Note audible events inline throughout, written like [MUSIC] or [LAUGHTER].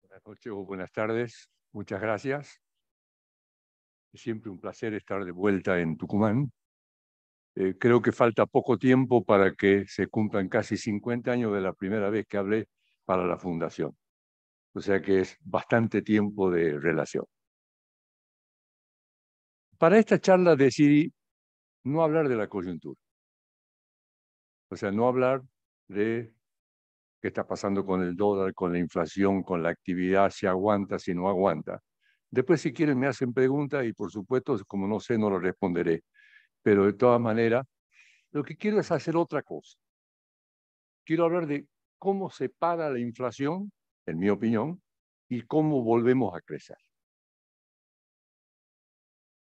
Buenas noches o buenas tardes. Muchas gracias. Es siempre un placer estar de vuelta en Tucumán. Eh, creo que falta poco tiempo para que se cumplan casi 50 años de la primera vez que hablé para la Fundación. O sea que es bastante tiempo de relación. Para esta charla decidí no hablar de la coyuntura. O sea, no hablar de qué está pasando con el dólar, con la inflación, con la actividad, si aguanta, si no aguanta. Después, si quieren, me hacen preguntas y, por supuesto, como no sé, no lo responderé. Pero de todas maneras, lo que quiero es hacer otra cosa. Quiero hablar de cómo se para la inflación en mi opinión, y cómo volvemos a crecer.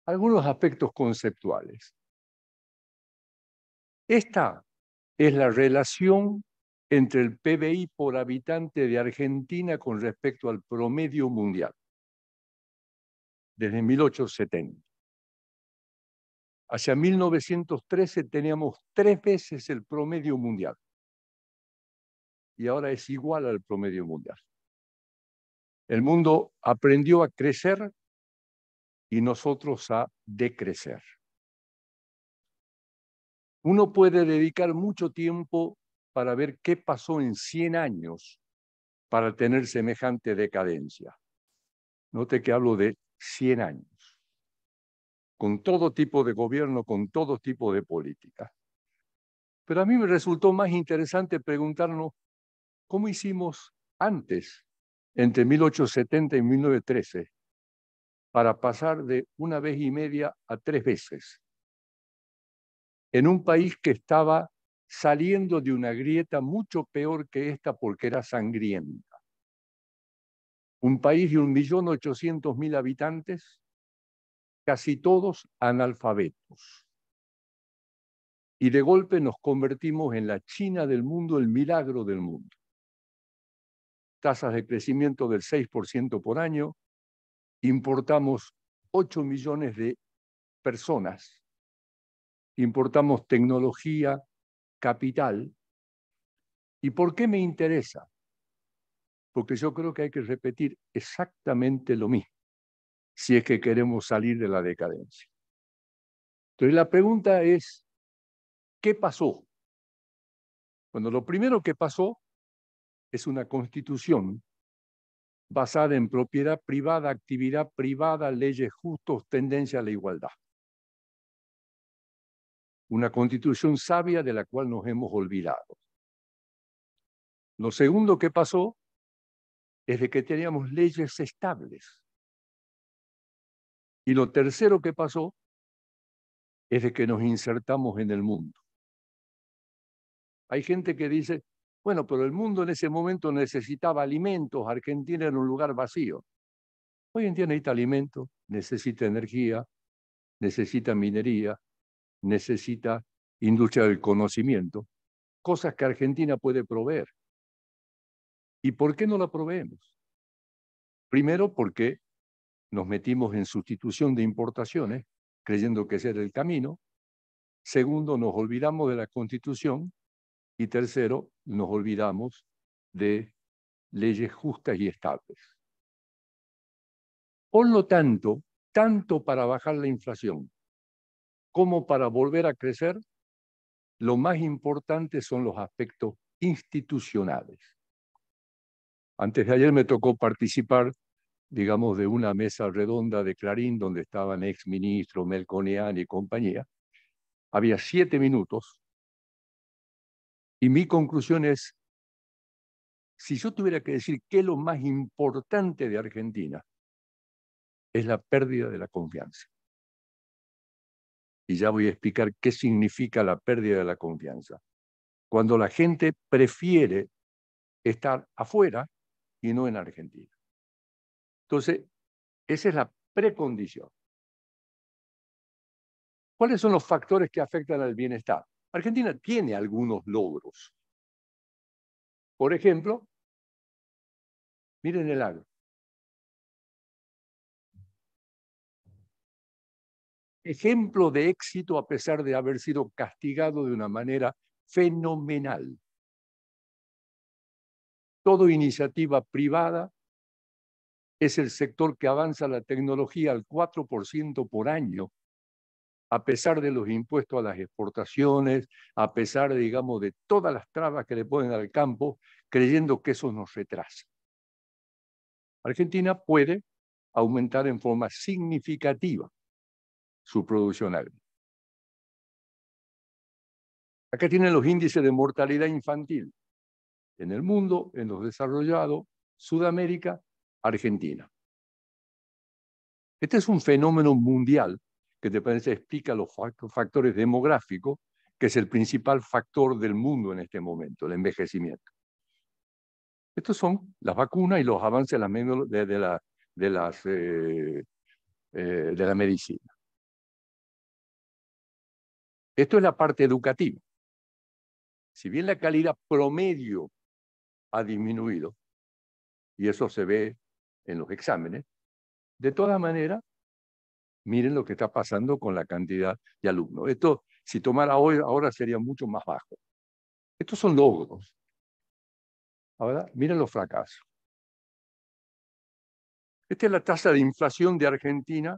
Algunos aspectos conceptuales. Esta es la relación entre el PBI por habitante de Argentina con respecto al promedio mundial, desde 1870. Hacia 1913 teníamos tres veces el promedio mundial y ahora es igual al promedio mundial. El mundo aprendió a crecer y nosotros a decrecer. Uno puede dedicar mucho tiempo para ver qué pasó en 100 años para tener semejante decadencia. Note que hablo de 100 años, con todo tipo de gobierno, con todo tipo de política. Pero a mí me resultó más interesante preguntarnos ¿Cómo hicimos antes, entre 1870 y 1913, para pasar de una vez y media a tres veces? En un país que estaba saliendo de una grieta mucho peor que esta porque era sangrienta. Un país de 1.800.000 habitantes, casi todos analfabetos. Y de golpe nos convertimos en la China del mundo, el milagro del mundo tasas de crecimiento del 6% por año, importamos 8 millones de personas, importamos tecnología, capital. ¿Y por qué me interesa? Porque yo creo que hay que repetir exactamente lo mismo si es que queremos salir de la decadencia. Entonces la pregunta es, ¿qué pasó? Bueno, lo primero que pasó es una constitución basada en propiedad privada, actividad privada, leyes justas, tendencia a la igualdad. Una constitución sabia de la cual nos hemos olvidado. Lo segundo que pasó es de que teníamos leyes estables. Y lo tercero que pasó es de que nos insertamos en el mundo. Hay gente que dice, bueno, pero el mundo en ese momento necesitaba alimentos, Argentina era un lugar vacío. Hoy en día necesita alimento, necesita energía, necesita minería, necesita industria del conocimiento, cosas que Argentina puede proveer. ¿Y por qué no la proveemos? Primero porque nos metimos en sustitución de importaciones, creyendo que ese era el camino. Segundo, nos olvidamos de la constitución y tercero, nos olvidamos de leyes justas y estables. Por lo tanto, tanto para bajar la inflación como para volver a crecer, lo más importante son los aspectos institucionales. Antes de ayer me tocó participar, digamos, de una mesa redonda de Clarín donde estaban ex ministro Melconian y compañía. Había siete minutos y mi conclusión es, si yo tuviera que decir qué es lo más importante de Argentina, es la pérdida de la confianza. Y ya voy a explicar qué significa la pérdida de la confianza. Cuando la gente prefiere estar afuera y no en Argentina. Entonces, esa es la precondición. ¿Cuáles son los factores que afectan al bienestar? Argentina tiene algunos logros. Por ejemplo, miren el agro. Ejemplo de éxito a pesar de haber sido castigado de una manera fenomenal. Todo iniciativa privada es el sector que avanza la tecnología al 4% por año a pesar de los impuestos a las exportaciones, a pesar, digamos, de todas las trabas que le ponen al campo, creyendo que eso nos retrasa. Argentina puede aumentar en forma significativa su producción agrícola. Acá tienen los índices de mortalidad infantil en el mundo, en los desarrollados, Sudamérica, Argentina. Este es un fenómeno mundial que te parece explica los factores demográficos, que es el principal factor del mundo en este momento, el envejecimiento. Estos son las vacunas y los avances de, la, de, las, eh, eh, de la medicina. Esto es la parte educativa. Si bien la calidad promedio ha disminuido, y eso se ve en los exámenes, de todas maneras, Miren lo que está pasando con la cantidad de alumnos. Esto, si tomara hoy, ahora sería mucho más bajo. Estos son logros. Ahora, miren los fracasos. Esta es la tasa de inflación de Argentina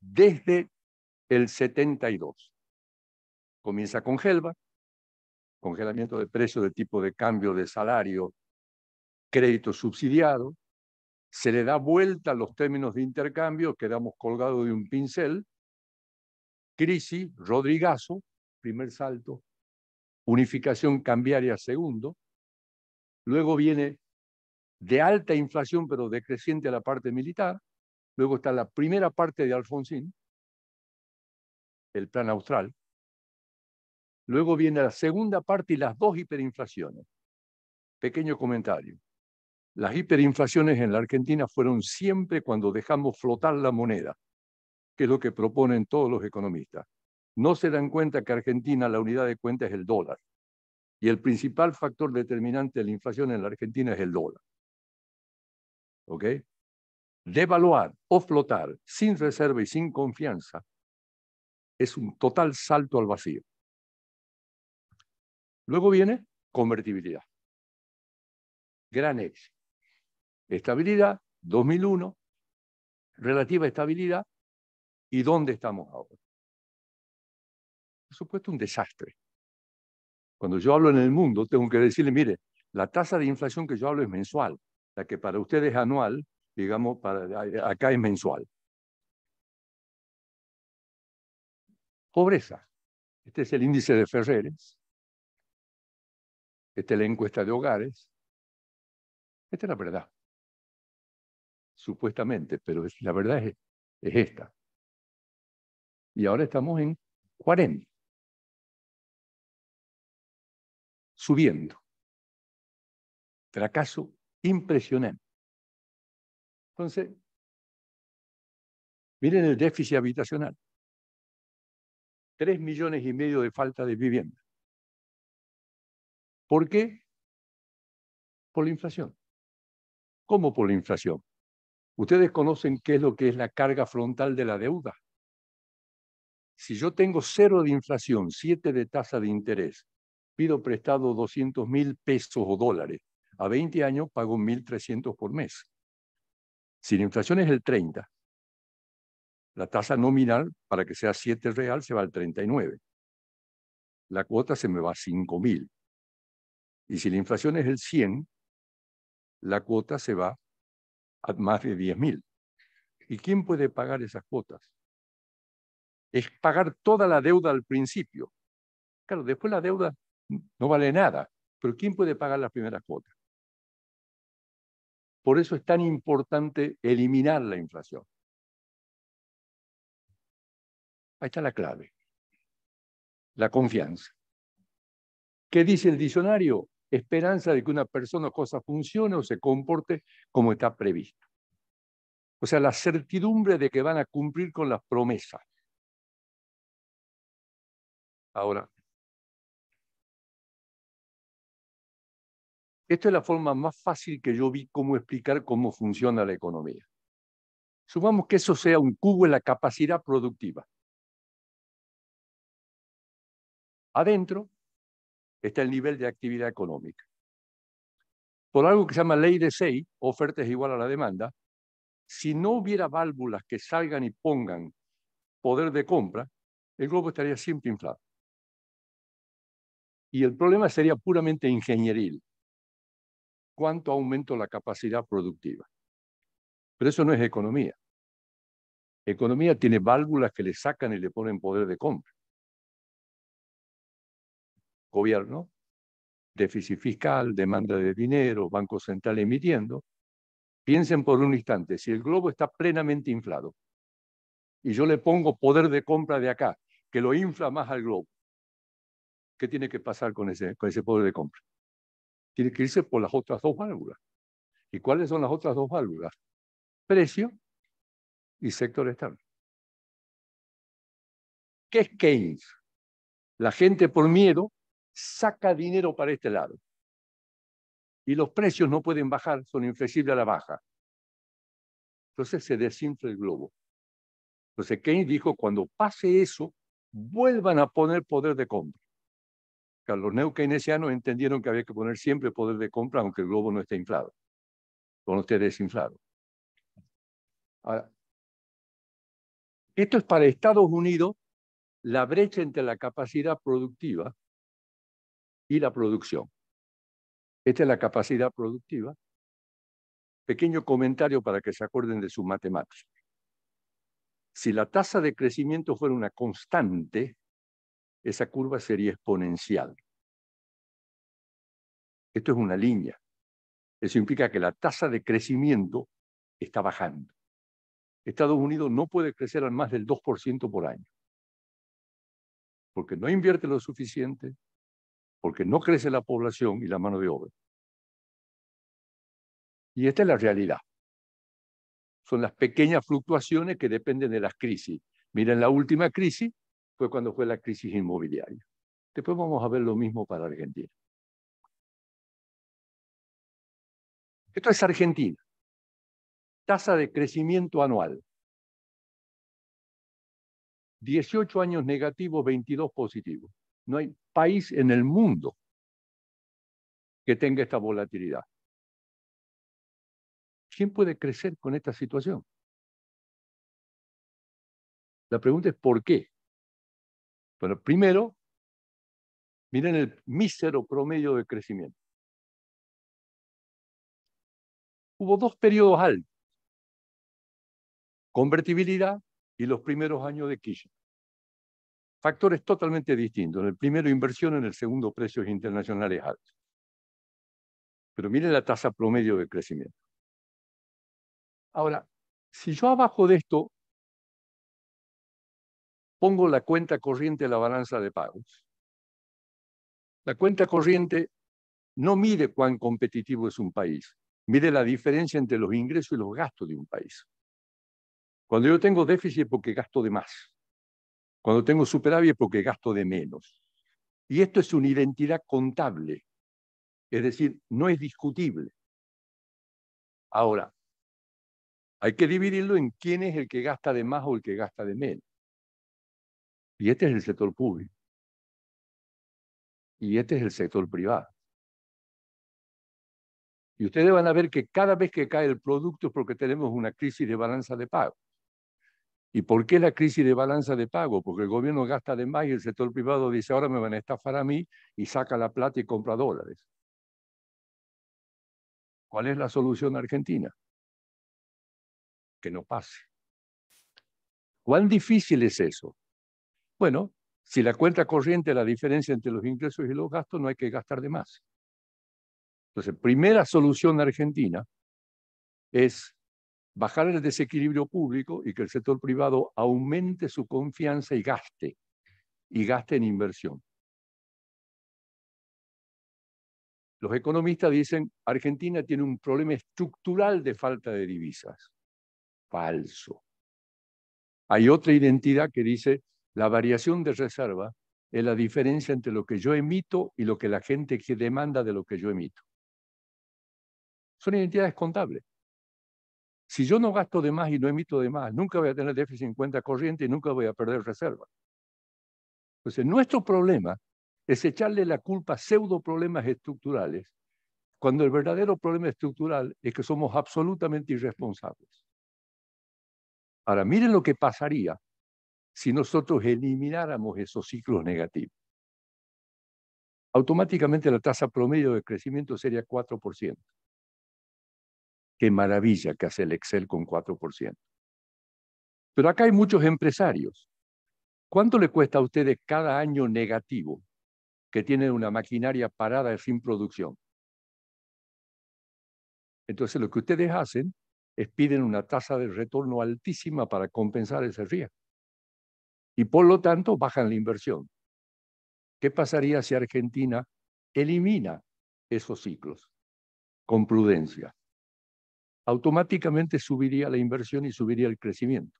desde el 72. Comienza con Gelba, congelamiento de precios de tipo de cambio de salario, crédito subsidiado, se le da vuelta a los términos de intercambio, quedamos colgados de un pincel, crisis, Rodrigazo, primer salto, unificación cambiaria, segundo, luego viene de alta inflación pero decreciente a la parte militar, luego está la primera parte de Alfonsín, el plan austral, luego viene la segunda parte y las dos hiperinflaciones. Pequeño comentario. Las hiperinflaciones en la Argentina fueron siempre cuando dejamos flotar la moneda, que es lo que proponen todos los economistas. No se dan cuenta que Argentina la unidad de cuenta es el dólar. Y el principal factor determinante de la inflación en la Argentina es el dólar. ¿Ok? Devaluar o flotar sin reserva y sin confianza es un total salto al vacío. Luego viene convertibilidad. Gran éxito. Estabilidad, 2001, relativa estabilidad, ¿y dónde estamos ahora? Por supuesto, un desastre. Cuando yo hablo en el mundo, tengo que decirle, mire, la tasa de inflación que yo hablo es mensual, la que para ustedes es anual, digamos, para, acá es mensual. Pobreza. Este es el índice de Ferreres. Esta es la encuesta de hogares. Esta es la verdad supuestamente, pero la verdad es, es esta. Y ahora estamos en 40. Subiendo. Fracaso impresionante. Entonces, miren el déficit habitacional. Tres millones y medio de falta de vivienda. ¿Por qué? Por la inflación. ¿Cómo por la inflación? Ustedes conocen qué es lo que es la carga frontal de la deuda. Si yo tengo cero de inflación, siete de tasa de interés, pido prestado 200 mil pesos o dólares, a 20 años pago 1.300 por mes. Si la inflación es el 30, la tasa nominal, para que sea 7 real, se va al 39. La cuota se me va a 5.000. Y si la inflación es el 100, la cuota se va más de 10.000. ¿Y quién puede pagar esas cuotas? Es pagar toda la deuda al principio. Claro, después la deuda no vale nada, pero ¿quién puede pagar las primeras cuotas? Por eso es tan importante eliminar la inflación. Ahí está la clave, la confianza. ¿Qué dice el diccionario? esperanza de que una persona o cosa funcione o se comporte como está previsto. O sea, la certidumbre de que van a cumplir con las promesas. Ahora, esta es la forma más fácil que yo vi cómo explicar cómo funciona la economía. Supongamos que eso sea un cubo en la capacidad productiva. Adentro está el nivel de actividad económica. Por algo que se llama ley de 6, oferta es igual a la demanda, si no hubiera válvulas que salgan y pongan poder de compra, el globo estaría siempre inflado. Y el problema sería puramente ingenieril. ¿Cuánto aumento la capacidad productiva? Pero eso no es economía. Economía tiene válvulas que le sacan y le ponen poder de compra gobierno, déficit fiscal, demanda de dinero, Banco Central emitiendo. Piensen por un instante, si el globo está plenamente inflado y yo le pongo poder de compra de acá, que lo infla más al globo, ¿qué tiene que pasar con ese, con ese poder de compra? Tiene que irse por las otras dos válvulas. ¿Y cuáles son las otras dos válvulas? Precio y sector estable. ¿Qué es Keynes? La gente por miedo saca dinero para este lado. Y los precios no pueden bajar, son inflexibles a la baja. Entonces se desinfla el globo. Entonces Keynes dijo, cuando pase eso, vuelvan a poner poder de compra. Los neo-keynesianos entendieron que había que poner siempre poder de compra, aunque el globo no esté inflado, o no esté desinflado. esto es para Estados Unidos la brecha entre la capacidad productiva y la producción. Esta es la capacidad productiva. Pequeño comentario para que se acuerden de su matemática. Si la tasa de crecimiento fuera una constante, esa curva sería exponencial. Esto es una línea. Eso implica que la tasa de crecimiento está bajando. Estados Unidos no puede crecer al más del 2% por año, porque no invierte lo suficiente, porque no crece la población y la mano de obra. Y esta es la realidad. Son las pequeñas fluctuaciones que dependen de las crisis. Miren, la última crisis fue cuando fue la crisis inmobiliaria. Después vamos a ver lo mismo para Argentina. Esto es Argentina. Tasa de crecimiento anual. 18 años negativos, 22 positivos. No hay país en el mundo que tenga esta volatilidad. ¿Quién puede crecer con esta situación? La pregunta es ¿por qué? Bueno, primero, miren el mísero promedio de crecimiento. Hubo dos periodos altos, convertibilidad y los primeros años de Kirchner. Factores totalmente distintos. En el primero inversión, en el segundo precios internacionales altos. Pero mire la tasa promedio de crecimiento. Ahora, si yo abajo de esto pongo la cuenta corriente de la balanza de pagos, la cuenta corriente no mide cuán competitivo es un país, mide la diferencia entre los ingresos y los gastos de un país. Cuando yo tengo déficit porque gasto de más, cuando tengo superávit es porque gasto de menos. Y esto es una identidad contable, es decir, no es discutible. Ahora, hay que dividirlo en quién es el que gasta de más o el que gasta de menos. Y este es el sector público. Y este es el sector privado. Y ustedes van a ver que cada vez que cae el producto es porque tenemos una crisis de balanza de pago. ¿Y por qué la crisis de balanza de pago? Porque el gobierno gasta de más y el sector privado dice, ahora me van a estafar a mí y saca la plata y compra dólares. ¿Cuál es la solución argentina? Que no pase. ¿Cuán difícil es eso? Bueno, si la cuenta corriente, la diferencia entre los ingresos y los gastos, no hay que gastar de más. Entonces, primera solución argentina es bajar el desequilibrio público y que el sector privado aumente su confianza y gaste, y gaste en inversión. Los economistas dicen, Argentina tiene un problema estructural de falta de divisas. Falso. Hay otra identidad que dice, la variación de reserva es la diferencia entre lo que yo emito y lo que la gente demanda de lo que yo emito. Son identidades contables. Si yo no gasto de más y no emito de más, nunca voy a tener déficit en cuenta corriente y nunca voy a perder reserva. Entonces, nuestro problema es echarle la culpa a pseudo problemas estructurales, cuando el verdadero problema estructural es que somos absolutamente irresponsables. Ahora, miren lo que pasaría si nosotros elimináramos esos ciclos negativos. Automáticamente la tasa promedio de crecimiento sería 4% qué maravilla que hace el Excel con 4%. Pero acá hay muchos empresarios. ¿Cuánto le cuesta a ustedes cada año negativo que tienen una maquinaria parada sin producción? Entonces lo que ustedes hacen es piden una tasa de retorno altísima para compensar ese riesgo. Y por lo tanto bajan la inversión. ¿Qué pasaría si Argentina elimina esos ciclos con prudencia? automáticamente subiría la inversión y subiría el crecimiento.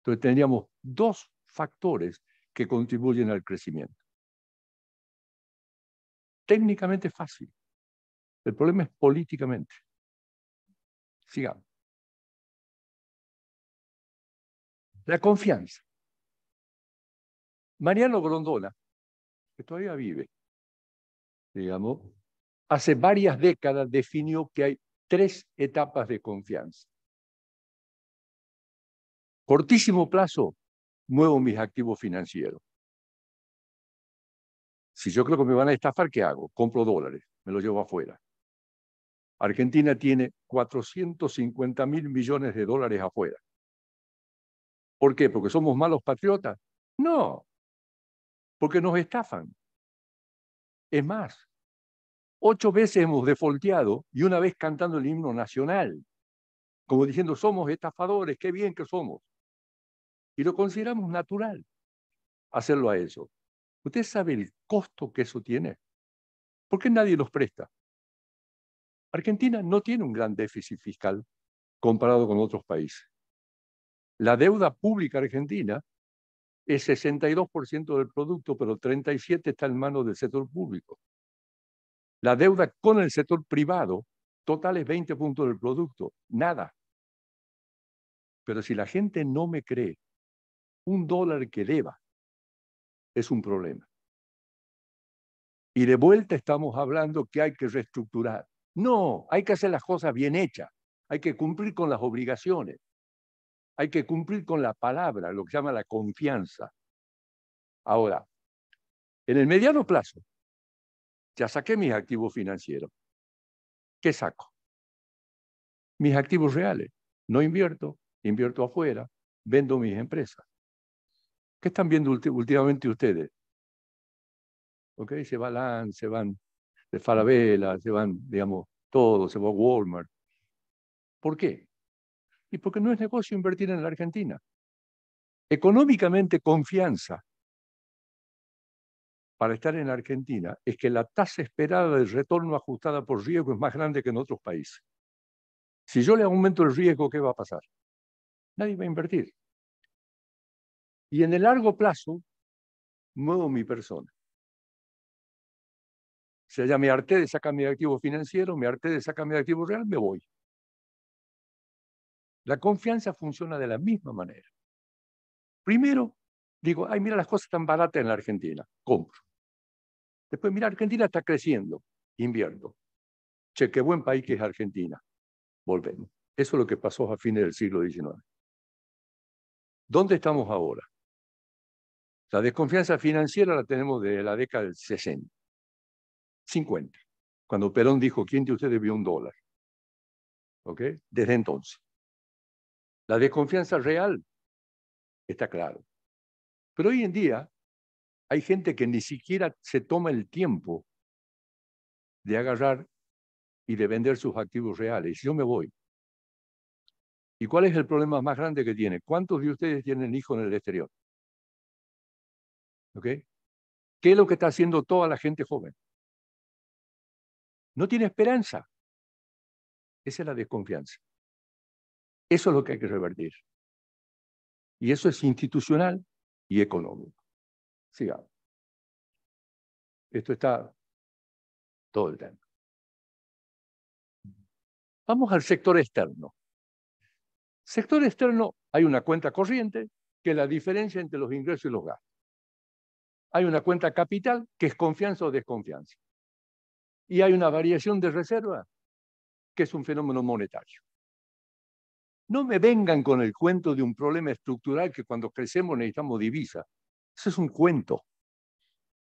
Entonces tendríamos dos factores que contribuyen al crecimiento. Técnicamente fácil. El problema es políticamente. Sigamos. La confianza. Mariano Grondona, que todavía vive, digamos, hace varias décadas definió que hay tres etapas de confianza. Cortísimo plazo, muevo mis activos financieros. Si yo creo que me van a estafar, ¿qué hago? Compro dólares, me los llevo afuera. Argentina tiene 450 mil millones de dólares afuera. ¿Por qué? ¿Porque somos malos patriotas? No, porque nos estafan. Es más, Ocho veces hemos defolteado y una vez cantando el himno nacional, como diciendo, somos estafadores, qué bien que somos. Y lo consideramos natural hacerlo a eso. ¿Usted sabe el costo que eso tiene? porque qué nadie los presta? Argentina no tiene un gran déficit fiscal comparado con otros países. La deuda pública argentina es 62% del producto, pero 37% está en manos del sector público. La deuda con el sector privado total es 20 puntos del producto, nada. Pero si la gente no me cree, un dólar que deba es un problema. Y de vuelta estamos hablando que hay que reestructurar. No, hay que hacer las cosas bien hechas, hay que cumplir con las obligaciones, hay que cumplir con la palabra, lo que se llama la confianza. Ahora, en el mediano plazo, ya saqué mis activos financieros. ¿Qué saco? Mis activos reales. No invierto, invierto afuera, vendo mis empresas. ¿Qué están viendo últimamente ustedes? ¿Ok? Se va LAN, se van de Farabella, se van, digamos, todo, se va Walmart. ¿Por qué? Y porque no es negocio invertir en la Argentina. Económicamente, confianza para estar en Argentina es que la tasa esperada de retorno ajustada por riesgo es más grande que en otros países. Si yo le aumento el riesgo, ¿qué va a pasar? Nadie va a invertir. Y en el largo plazo, muevo mi persona. O sea, ya me harté de sacar mi activo financiero, me harté de sacar mi activo real, me voy. La confianza funciona de la misma manera. Primero, digo, ay, mira las cosas tan baratas en la Argentina, compro. Después, mira, Argentina está creciendo, invierto. Che, qué buen país que es Argentina. Volvemos. Eso es lo que pasó a fines del siglo XIX. ¿Dónde estamos ahora? La desconfianza financiera la tenemos desde la década del 60, 50, cuando Perón dijo, ¿quién de ustedes vio un dólar? ¿Ok? Desde entonces. La desconfianza real está claro. Pero hoy en día hay gente que ni siquiera se toma el tiempo de agarrar y de vender sus activos reales. Yo me voy. ¿Y cuál es el problema más grande que tiene? ¿Cuántos de ustedes tienen hijos en el exterior? ¿Qué es lo que está haciendo toda la gente joven? No tiene esperanza. Esa es la desconfianza. Eso es lo que hay que revertir. Y eso es institucional y económico. Sigamos. Esto está todo el tiempo. Vamos al sector externo. Sector externo, hay una cuenta corriente que es la diferencia entre los ingresos y los gastos. Hay una cuenta capital que es confianza o desconfianza. Y hay una variación de reserva que es un fenómeno monetario. No me vengan con el cuento de un problema estructural que cuando crecemos necesitamos divisas. Ese es un cuento,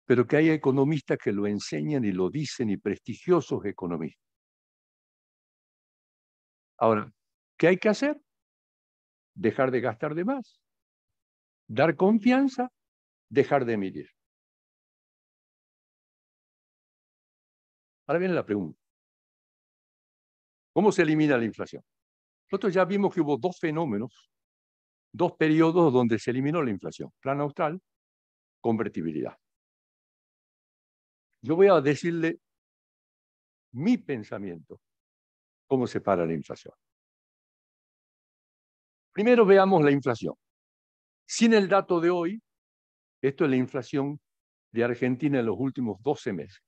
pero que hay economistas que lo enseñan y lo dicen y prestigiosos economistas. Ahora, ¿qué hay que hacer? Dejar de gastar de más, dar confianza, dejar de emitir. Ahora viene la pregunta. ¿Cómo se elimina la inflación? Nosotros ya vimos que hubo dos fenómenos, dos periodos donde se eliminó la inflación, plan austral convertibilidad. Yo voy a decirle mi pensamiento, cómo se para la inflación. Primero veamos la inflación. Sin el dato de hoy, esto es la inflación de Argentina en los últimos 12 meses,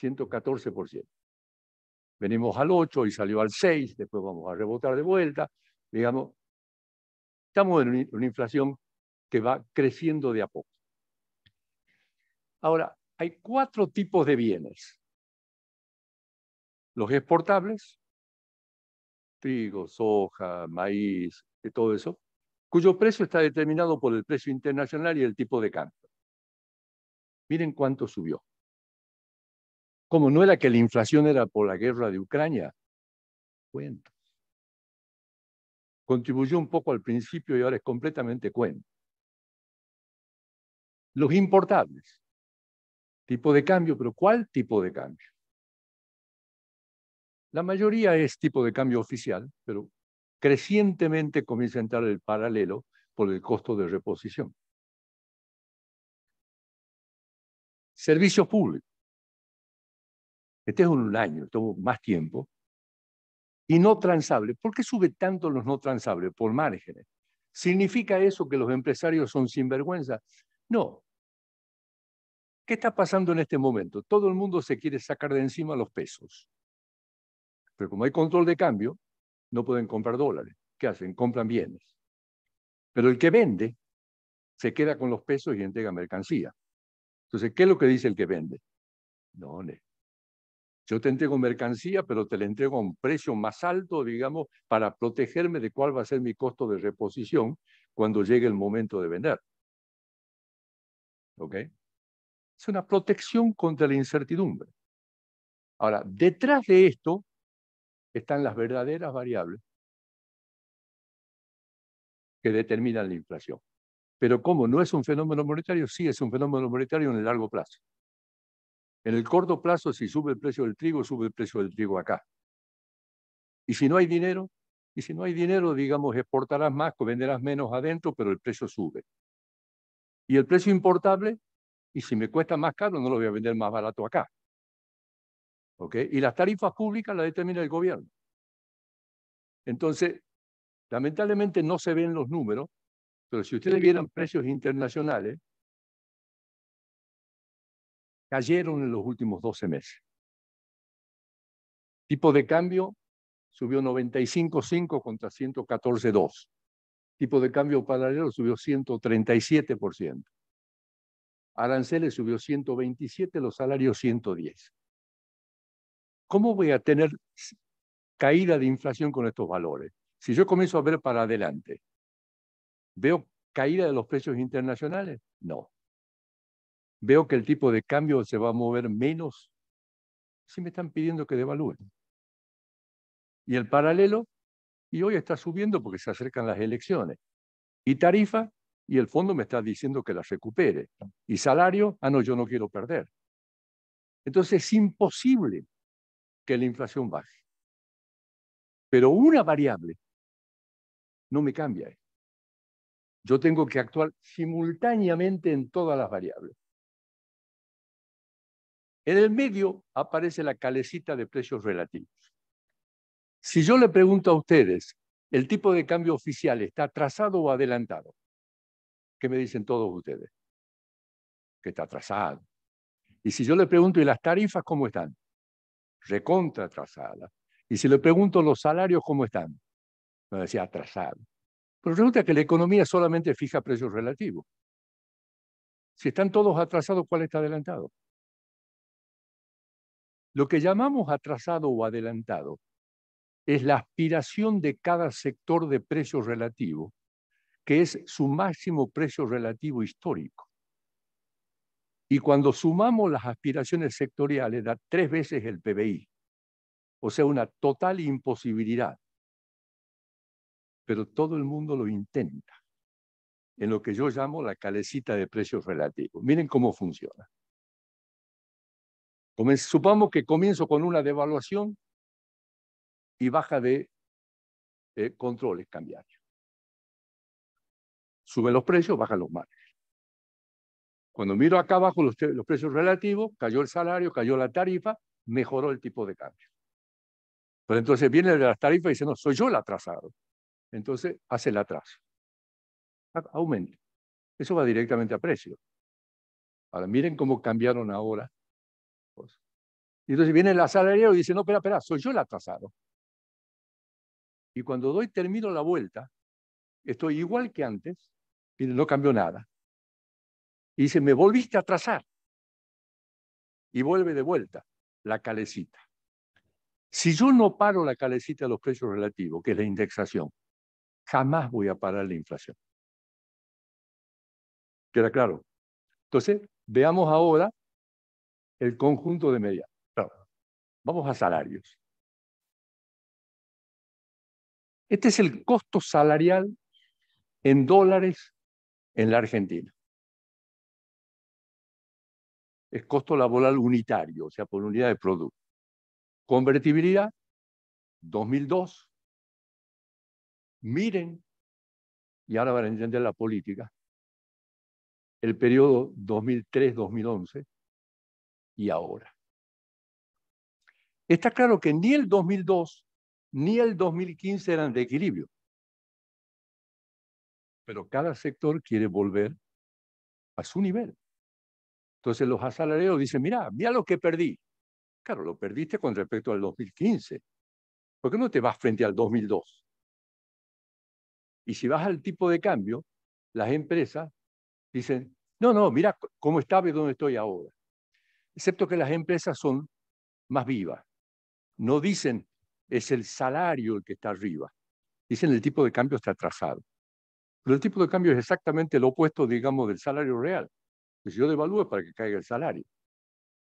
114%. Venimos al 8 y salió al 6, después vamos a rebotar de vuelta. Digamos, estamos en una inflación que va creciendo de a poco. Ahora, hay cuatro tipos de bienes. Los exportables, trigo, soja, maíz, y todo eso, cuyo precio está determinado por el precio internacional y el tipo de cambio. Miren cuánto subió. Como no era que la inflación era por la guerra de Ucrania, cuento Contribuyó un poco al principio y ahora es completamente cuento los importables. Tipo de cambio, pero ¿cuál tipo de cambio? La mayoría es tipo de cambio oficial, pero crecientemente comienza a entrar el paralelo por el costo de reposición. Servicios públicos. Este es un año, tomo más tiempo. Y no transable. ¿Por qué sube tanto los no transables? Por márgenes. ¿Significa eso que los empresarios son sinvergüenza? No. ¿Qué está pasando en este momento? Todo el mundo se quiere sacar de encima los pesos. Pero como hay control de cambio, no pueden comprar dólares. ¿Qué hacen? Compran bienes. Pero el que vende se queda con los pesos y entrega mercancía. Entonces, ¿qué es lo que dice el que vende? No, no. yo te entrego mercancía, pero te la entrego a un precio más alto, digamos, para protegerme de cuál va a ser mi costo de reposición cuando llegue el momento de vender. ¿Ok? Es una protección contra la incertidumbre. Ahora, detrás de esto están las verdaderas variables que determinan la inflación. Pero como no es un fenómeno monetario, sí es un fenómeno monetario en el largo plazo. En el corto plazo, si sube el precio del trigo, sube el precio del trigo acá. Y si no hay dinero, y si no hay dinero, digamos, exportarás más, venderás menos adentro, pero el precio sube. Y el precio importable y si me cuesta más caro, no lo voy a vender más barato acá. Y las tarifas públicas las determina el gobierno. Entonces, lamentablemente no se ven los números, pero si ustedes vieran precios internacionales, cayeron en los últimos 12 meses. Tipo de cambio subió 95.5 contra 114.2. Tipo de cambio paralelo subió 137%. Aranceles subió 127, los salarios 110. ¿Cómo voy a tener caída de inflación con estos valores? Si yo comienzo a ver para adelante, ¿veo caída de los precios internacionales? No. Veo que el tipo de cambio se va a mover menos si me están pidiendo que devalúen. Y el paralelo, y hoy está subiendo porque se acercan las elecciones. Y tarifa, y el fondo me está diciendo que las recupere. Y salario, ah, no, yo no quiero perder. Entonces es imposible que la inflación baje. Pero una variable no me cambia. ¿eh? Yo tengo que actuar simultáneamente en todas las variables. En el medio aparece la calecita de precios relativos. Si yo le pregunto a ustedes, ¿el tipo de cambio oficial está atrasado o adelantado? ¿Qué me dicen todos ustedes? Que está atrasado. Y si yo le pregunto, ¿y las tarifas cómo están? Recontra atrasadas. Y si le pregunto, ¿los salarios cómo están? Me decía atrasado. Pero resulta que la economía solamente fija precios relativos. Si están todos atrasados, ¿cuál está adelantado? Lo que llamamos atrasado o adelantado es la aspiración de cada sector de precios relativos que es su máximo precio relativo histórico. Y cuando sumamos las aspiraciones sectoriales, da tres veces el PBI. O sea, una total imposibilidad. Pero todo el mundo lo intenta, en lo que yo llamo la calecita de precios relativos. Miren cómo funciona. supamos que comienzo con una devaluación y baja de eh, controles cambiarios. Suben los precios, bajan los márgenes. Cuando miro acá abajo los, precios relativos, cayó el salario, cayó la tarifa, mejoró el tipo de cambio. Pero entonces viene de las tarifas y dice, no, soy yo el atrasado. Entonces hace el atraso. Aumenta. Eso va directamente a precio. Ahora, miren cómo cambiaron ahora. Y entonces viene el asalariado y dice, no, espera, espera, soy yo el atrasado. Y cuando doy, termino la vuelta, estoy igual que antes, no cambió nada. Y dice, me volviste a atrasar. Y vuelve de vuelta la calecita. Si yo no paro la calecita de los precios relativos, que es la indexación, jamás voy a parar la inflación. ¿Queda claro? Entonces, veamos ahora el conjunto de medias. vamos a salarios. Este es el costo salarial en dólares en la Argentina. Es costo laboral unitario, o sea, por unidad de producto. Convertibilidad, 2002. Miren, y ahora van a entender la política, el periodo 2003-2011 y ahora. Está claro que ni el 2002 ni el 2015 eran de equilibrio pero cada sector quiere volver a su nivel. Entonces los asalariados dicen, mira, mira lo que perdí. Claro, lo perdiste con respecto al 2015. ¿Por qué no te vas frente al 2002? Y si vas al tipo de cambio, las empresas dicen, no, no, mira cómo estaba y dónde estoy ahora. Excepto que las empresas son más vivas. No dicen, es el salario el que está arriba. Dicen, el tipo de cambio está atrasado. Pero el tipo de cambio es exactamente lo opuesto, digamos, del salario real. si pues yo devalúo para que caiga el salario.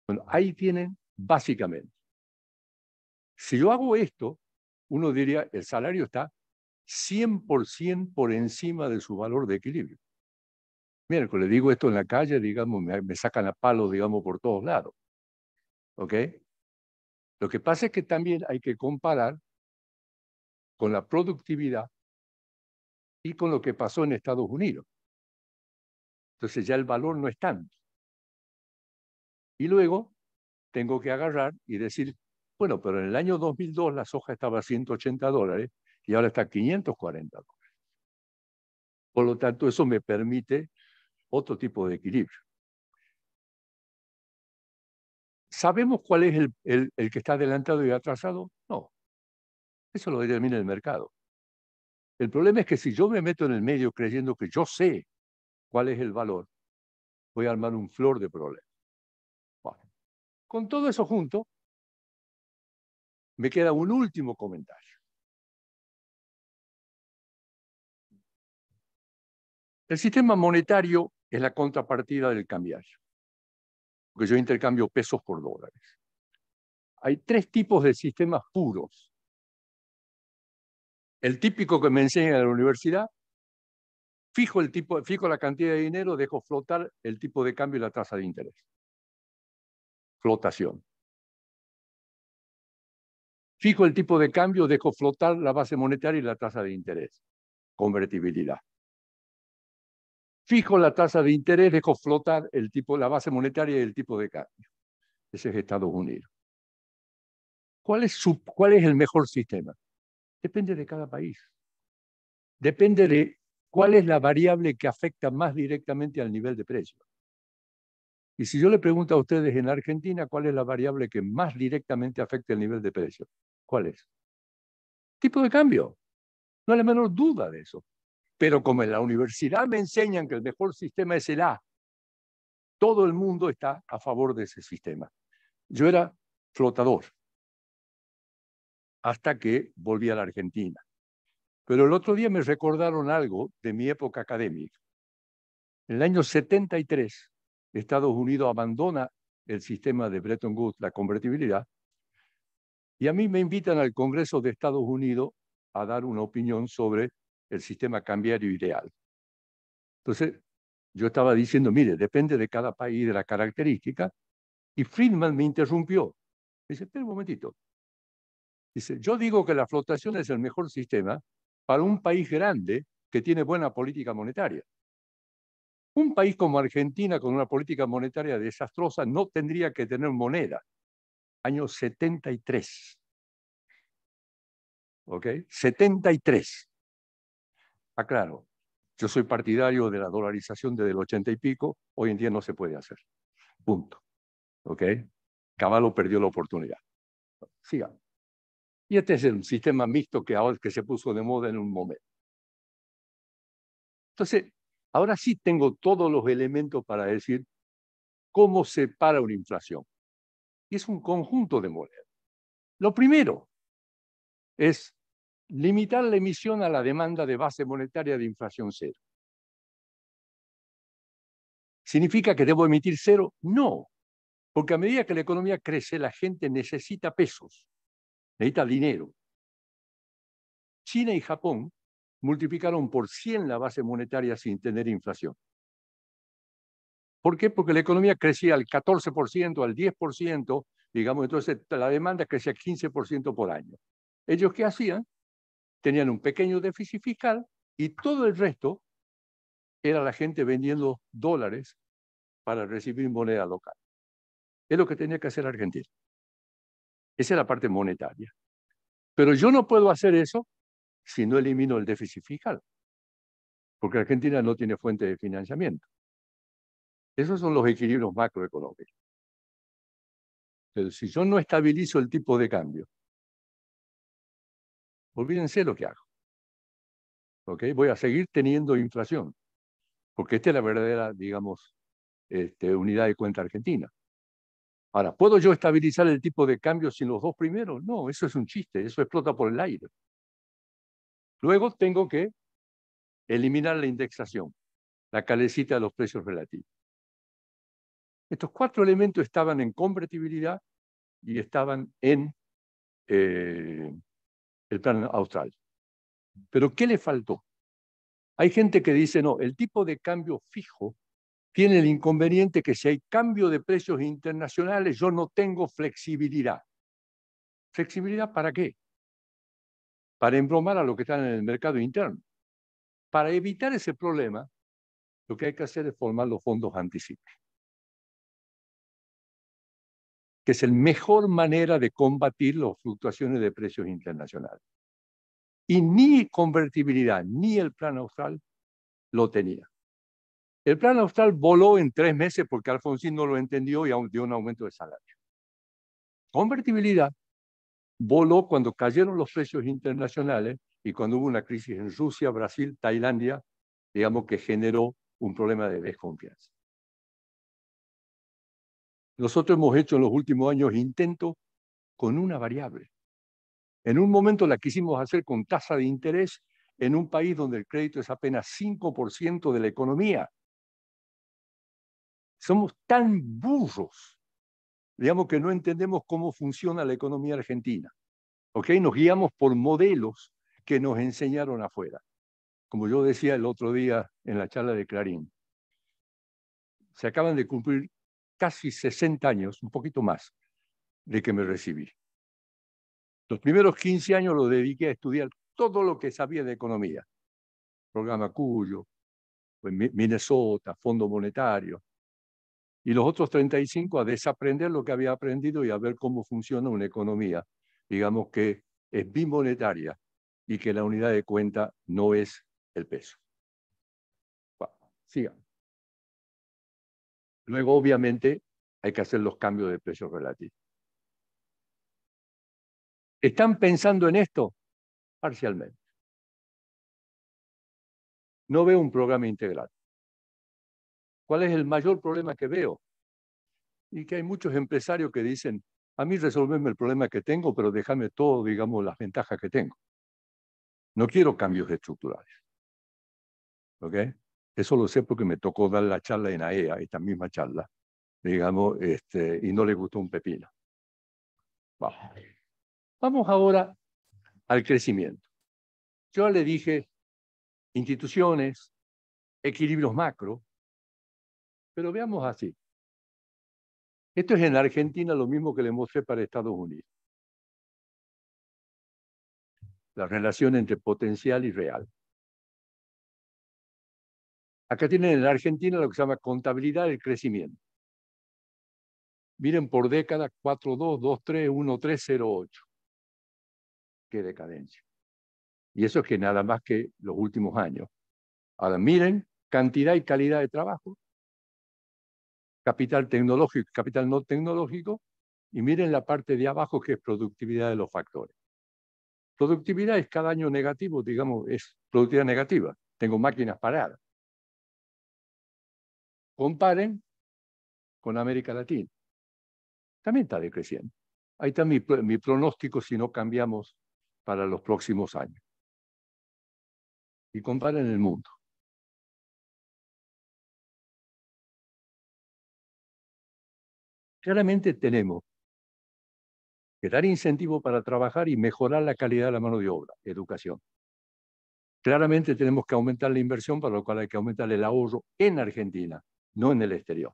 Bueno, ahí tienen básicamente. Si yo hago esto, uno diría, el salario está 100% por encima de su valor de equilibrio. Miren, cuando le digo esto en la calle, digamos, me, sacan a palos, digamos, por todos lados. ¿Ok? Lo que pasa es que también hay que comparar con la productividad y con lo que pasó en Estados Unidos. Entonces ya el valor no es tanto. Y luego tengo que agarrar y decir, bueno, pero en el año 2002 la soja estaba a 180 dólares y ahora está a 540 dólares. Por lo tanto, eso me permite otro tipo de equilibrio. ¿Sabemos cuál es el, el que está adelantado y atrasado? No. Eso lo determina el mercado. El problema es que si yo me meto en el medio creyendo que yo sé cuál es el valor, voy a armar un flor de problemas. con todo eso junto, me queda un último comentario. El sistema monetario es la contrapartida del cambiario, porque yo intercambio pesos por dólares. Hay tres tipos de sistemas puros el típico que me enseñan en la universidad, fijo, el tipo, fijo la cantidad de dinero, dejo flotar el tipo de cambio y la tasa de interés. Flotación. Fijo el tipo de cambio, dejo flotar la base monetaria y la tasa de interés. Convertibilidad. Fijo la tasa de interés, dejo flotar el tipo, la base monetaria y el tipo de cambio. Ese es Estados Unidos. ¿Cuál es, cuál es el mejor sistema? Depende de cada país. Depende de cuál es la variable que afecta más directamente al nivel de precio. Y si yo le pregunto a ustedes en Argentina cuál es la variable que más directamente afecta el nivel de precio, ¿cuál es? Tipo de cambio. No hay la menor duda de eso. Pero como en la universidad me enseñan que el mejor sistema es el A, todo el mundo está a favor de ese sistema. Yo era flotador hasta que volví a la Argentina. Pero el otro día me recordaron algo de mi época académica. En el año 73, Estados Unidos abandona el sistema de Bretton Woods, la convertibilidad, y a mí me invitan al Congreso de Estados Unidos a dar una opinión sobre el sistema cambiario ideal. Entonces, yo estaba diciendo, mire, depende de cada país, de la característica, y Friedman me interrumpió. Me dice, espera un momentito, Dice, yo digo que la flotación es el mejor sistema para un país grande que tiene buena política monetaria. Un país como Argentina, con una política monetaria desastrosa, no tendría que tener moneda. Año 73. ¿Ok? 73. Aclaro, ah, yo soy partidario de la dolarización desde el 80 y pico, hoy en día no se puede hacer. Punto. ¿Ok? Caballo perdió la oportunidad. Siga. Y este es un sistema mixto que ahora que se puso de moda en un momento. Entonces, ahora sí tengo todos los elementos para decir cómo se para una inflación. Y es un conjunto de monedas. Lo primero es limitar la emisión a la demanda de base monetaria de inflación cero. ¿Significa que debo emitir cero? No, porque a medida que la economía crece, la gente necesita pesos necesita dinero. China y Japón multiplicaron por 100 la base monetaria sin tener inflación. ¿Por qué? Porque la economía crecía al 14%, al 10%, digamos, entonces la demanda crecía 15% por año. ¿Ellos qué hacían? Tenían un pequeño déficit fiscal y todo el resto era la gente vendiendo dólares para recibir moneda local. Es lo que tenía que hacer Argentina. Esa es la parte monetaria. Pero yo no puedo hacer eso si no elimino el déficit fiscal, porque Argentina no tiene fuente de financiamiento. Esos son los equilibrios macroeconómicos. Pero si yo no estabilizo el tipo de cambio, olvídense lo que hago. ¿Ok? Voy a seguir teniendo inflación, porque esta es la verdadera, digamos, este, unidad de cuenta argentina. Ahora, ¿puedo yo estabilizar el tipo de cambio sin los dos primeros? No, eso es un chiste, eso explota por el aire. Luego tengo que eliminar la indexación, la calecita de los precios relativos. Estos cuatro elementos estaban en convertibilidad y estaban en eh, el plan austral. Pero ¿qué le faltó? Hay gente que dice, no, el tipo de cambio fijo tiene el inconveniente que si hay cambio de precios internacionales, yo no tengo flexibilidad. ¿Flexibilidad para qué? Para embromar a los que están en el mercado interno. Para evitar ese problema, lo que hay que hacer es formar los fondos anticipos. que es la mejor manera de combatir las fluctuaciones de precios internacionales. Y ni convertibilidad ni el plan austral lo tenía. El plan austral voló en tres meses porque Alfonsín no lo entendió y dio un aumento de salario. Convertibilidad voló cuando cayeron los precios internacionales y cuando hubo una crisis en Rusia, Brasil, Tailandia, digamos que generó un problema de desconfianza. Nosotros hemos hecho en los últimos años intentos con una variable. En un momento la quisimos hacer con tasa de interés en un país donde el crédito es apenas 5% de la economía somos tan burros, digamos que no entendemos cómo funciona la economía argentina. ¿ok? Nos guiamos por modelos que nos enseñaron afuera. Como yo decía el otro día en la charla de Clarín, se acaban de cumplir casi 60 años, un poquito más, de que me recibí. Los primeros 15 años los dediqué a estudiar todo lo que sabía de economía. Programa Cuyo, pues Minnesota, Fondo Monetario, y los otros 35 a desaprender lo que había aprendido y a ver cómo funciona una economía, digamos que es bimonetaria y que la unidad de cuenta no es el peso. sigan. Luego, obviamente, hay que hacer los cambios de precios relativos. ¿Están pensando en esto? Parcialmente. No veo un programa integral. ¿Cuál es el mayor problema que veo? Y que hay muchos empresarios que dicen, a mí resolverme el problema que tengo, pero déjame todo, digamos, las ventajas que tengo. No quiero cambios estructurales. ¿Ok? Eso lo sé porque me tocó dar la charla en AEA, e esta misma charla, digamos, este, y no le gustó un pepino. Vamos ahora al crecimiento. Yo le dije instituciones, equilibrios macro, pero veamos así. Esto es en Argentina lo mismo que le mostré para Estados Unidos. La relación entre potencial y real. Acá tienen en Argentina lo que se llama contabilidad del crecimiento. Miren por década 1, 3, 0, 8. Qué decadencia. Y eso es que nada más que los últimos años. Ahora miren cantidad y calidad de trabajo capital tecnológico y capital no tecnológico, y miren la parte de abajo que es productividad de los factores. Productividad es cada año negativo, digamos, es productividad negativa. Tengo máquinas paradas. Comparen con América Latina. También está decreciendo. Ahí está mi, mi pronóstico si no cambiamos para los próximos años. Y comparen el mundo. Claramente tenemos que dar incentivo para trabajar y mejorar la calidad de la mano de obra, educación. Claramente tenemos que aumentar la inversión, para lo cual hay que aumentar el ahorro en Argentina, no en el exterior.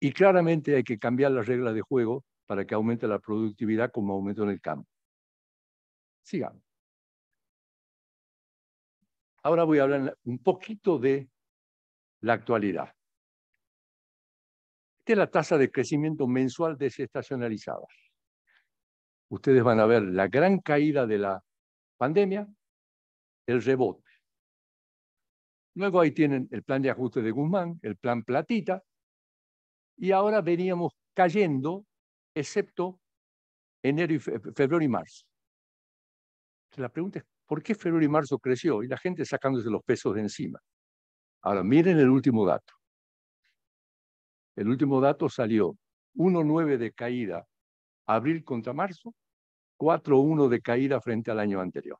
Y claramente hay que cambiar las reglas de juego para que aumente la productividad como aumento en el campo. Sigamos. Ahora voy a hablar un poquito de la actualidad. Esta es la tasa de crecimiento mensual desestacionalizada. Ustedes van a ver la gran caída de la pandemia, el rebote. Luego ahí tienen el plan de ajuste de Guzmán, el plan Platita, y ahora veníamos cayendo, excepto enero y febrero y marzo. La pregunta es, ¿por qué febrero y marzo creció? Y la gente sacándose los pesos de encima. Ahora, miren el último dato el último dato salió 1,9 de caída abril contra marzo, 4,1 de caída frente al año anterior.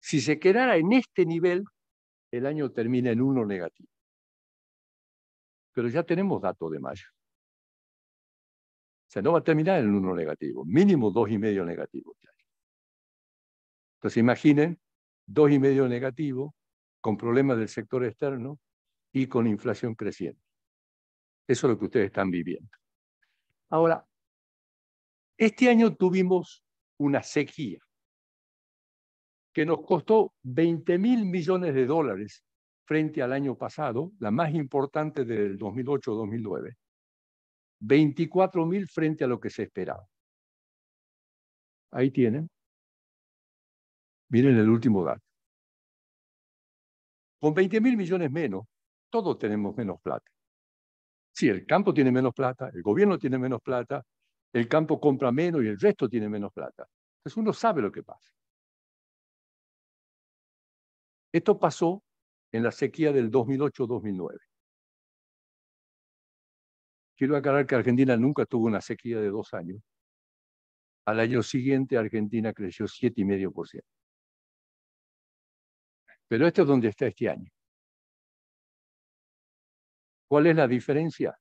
Si se quedara en este nivel, el año termina en 1 negativo. Pero ya tenemos dato de mayo. O sea, no va a terminar en 1 negativo, mínimo 2,5 negativo. Entonces imaginen, 2,5 negativo, con problemas del sector externo y con inflación creciente. Eso es lo que ustedes están viviendo. Ahora, este año tuvimos una sequía que nos costó 20 mil millones de dólares frente al año pasado, la más importante del 2008-2009. 24 mil frente a lo que se esperaba. Ahí tienen. Miren el último dato. Con 20 mil millones menos, todos tenemos menos plata. Sí, el campo tiene menos plata, el gobierno tiene menos plata, el campo compra menos y el resto tiene menos plata. Entonces uno sabe lo que pasa. Esto pasó en la sequía del 2008-2009. Quiero aclarar que Argentina nunca tuvo una sequía de dos años. Al año siguiente Argentina creció 7,5%. Pero esto es donde está este año. ¿Cuál es la diferencia?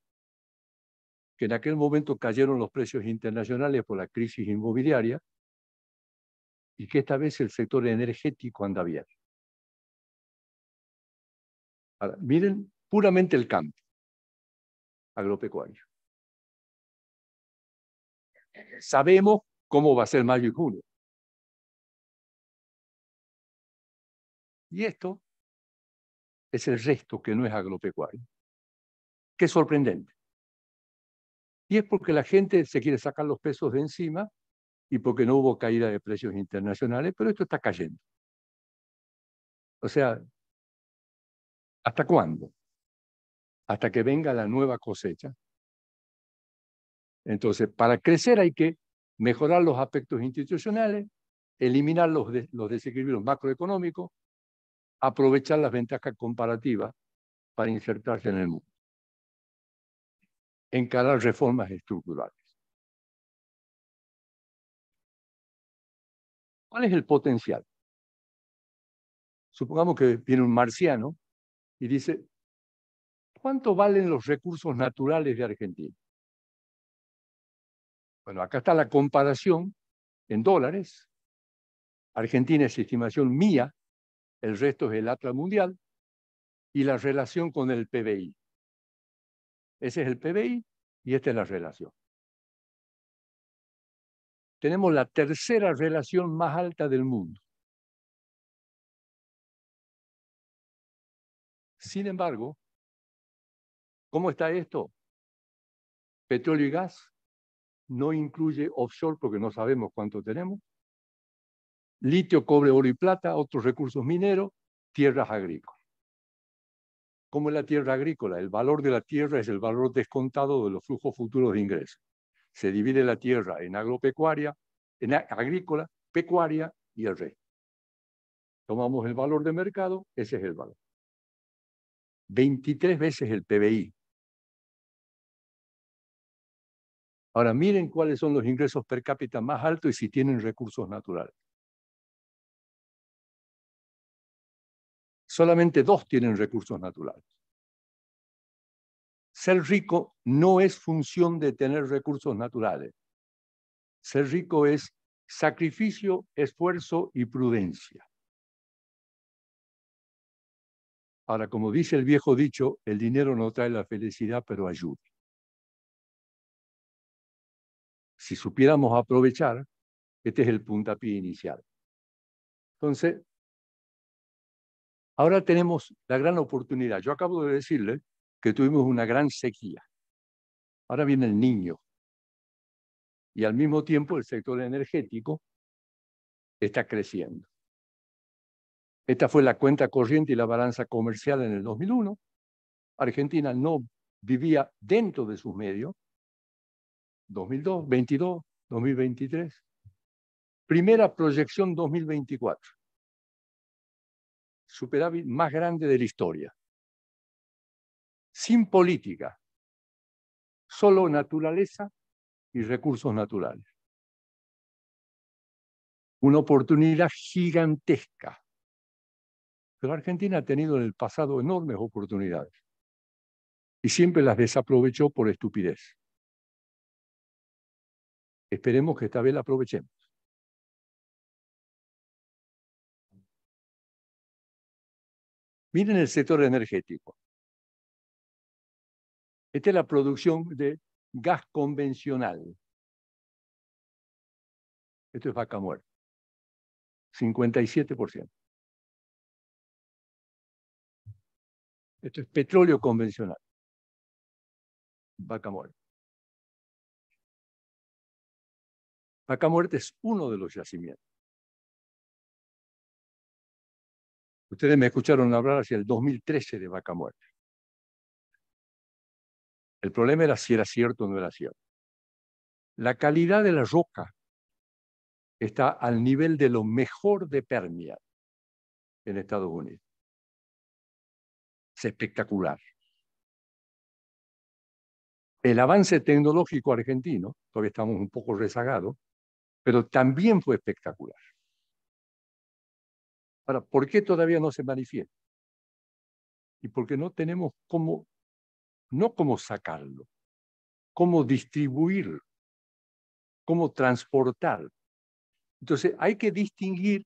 Que en aquel momento cayeron los precios internacionales por la crisis inmobiliaria y que esta vez el sector energético anda bien. miren puramente el campo agropecuario. Sabemos cómo va a ser mayo y junio. Y esto es el resto que no es agropecuario que sorprendente. Y es porque la gente se quiere sacar los pesos de encima y porque no hubo caída de precios internacionales, pero esto está cayendo. O sea, ¿hasta cuándo? Hasta que venga la nueva cosecha. Entonces, para crecer hay que mejorar los aspectos institucionales, eliminar los, los desequilibrios macroeconómicos, aprovechar las ventajas comparativas para insertarse en el mundo encarar reformas estructurales. ¿Cuál es el potencial? Supongamos que viene un marciano y dice, ¿cuánto valen los recursos naturales de Argentina? Bueno, acá está la comparación en dólares. Argentina es estimación mía, el resto es el Atlas Mundial y la relación con el PBI. Ese es el PBI y esta es la relación. Tenemos la tercera relación más alta del mundo. Sin embargo, ¿cómo está esto? Petróleo y gas no incluye offshore porque no sabemos cuánto tenemos. Litio, cobre, oro y plata, otros recursos mineros, tierras agrícolas. ¿Cómo es la tierra agrícola, el valor de la tierra es el valor descontado de los flujos futuros de ingresos. Se divide la tierra en agropecuaria, en agrícola, pecuaria y el resto. Tomamos el valor de mercado, ese es el valor. 23 veces el PBI. Ahora miren cuáles son los ingresos per cápita más altos y si tienen recursos naturales. solamente dos tienen recursos naturales. Ser rico no es función de tener recursos naturales. Ser rico es sacrificio, esfuerzo y prudencia. Ahora, como dice el viejo dicho, el dinero no trae la felicidad, pero ayuda. Si supiéramos aprovechar, este es el puntapié inicial. Entonces, Ahora tenemos la gran oportunidad. Yo acabo de decirle que tuvimos una gran sequía. Ahora viene el niño. Y al mismo tiempo el sector energético está creciendo. Esta fue la cuenta corriente y la balanza comercial en el 2001. Argentina no vivía dentro de sus medios. 2002, 2022, 2023. Primera proyección 2024 superávit más grande de la historia. Sin política, solo naturaleza y recursos naturales. Una oportunidad gigantesca. Pero Argentina ha tenido en el pasado enormes oportunidades y siempre las desaprovechó por estupidez. Esperemos que esta vez la aprovechemos. Miren el sector energético. Esta es la producción de gas convencional. Esto es vaca muerta. 57%. Esto es petróleo convencional. Vaca muerta. Vaca muerta es uno de los yacimientos. Ustedes me escucharon hablar hacia el 2013 de vaca muerta. El problema era si era cierto o no era cierto. La calidad de la roca está al nivel de lo mejor de Permia en Estados Unidos. Es espectacular. El avance tecnológico argentino, todavía estamos un poco rezagados, pero también fue espectacular. Ahora, ¿por qué todavía no se manifiesta? Y porque no tenemos cómo, no cómo sacarlo, cómo distribuirlo, cómo transportar. Entonces, hay que distinguir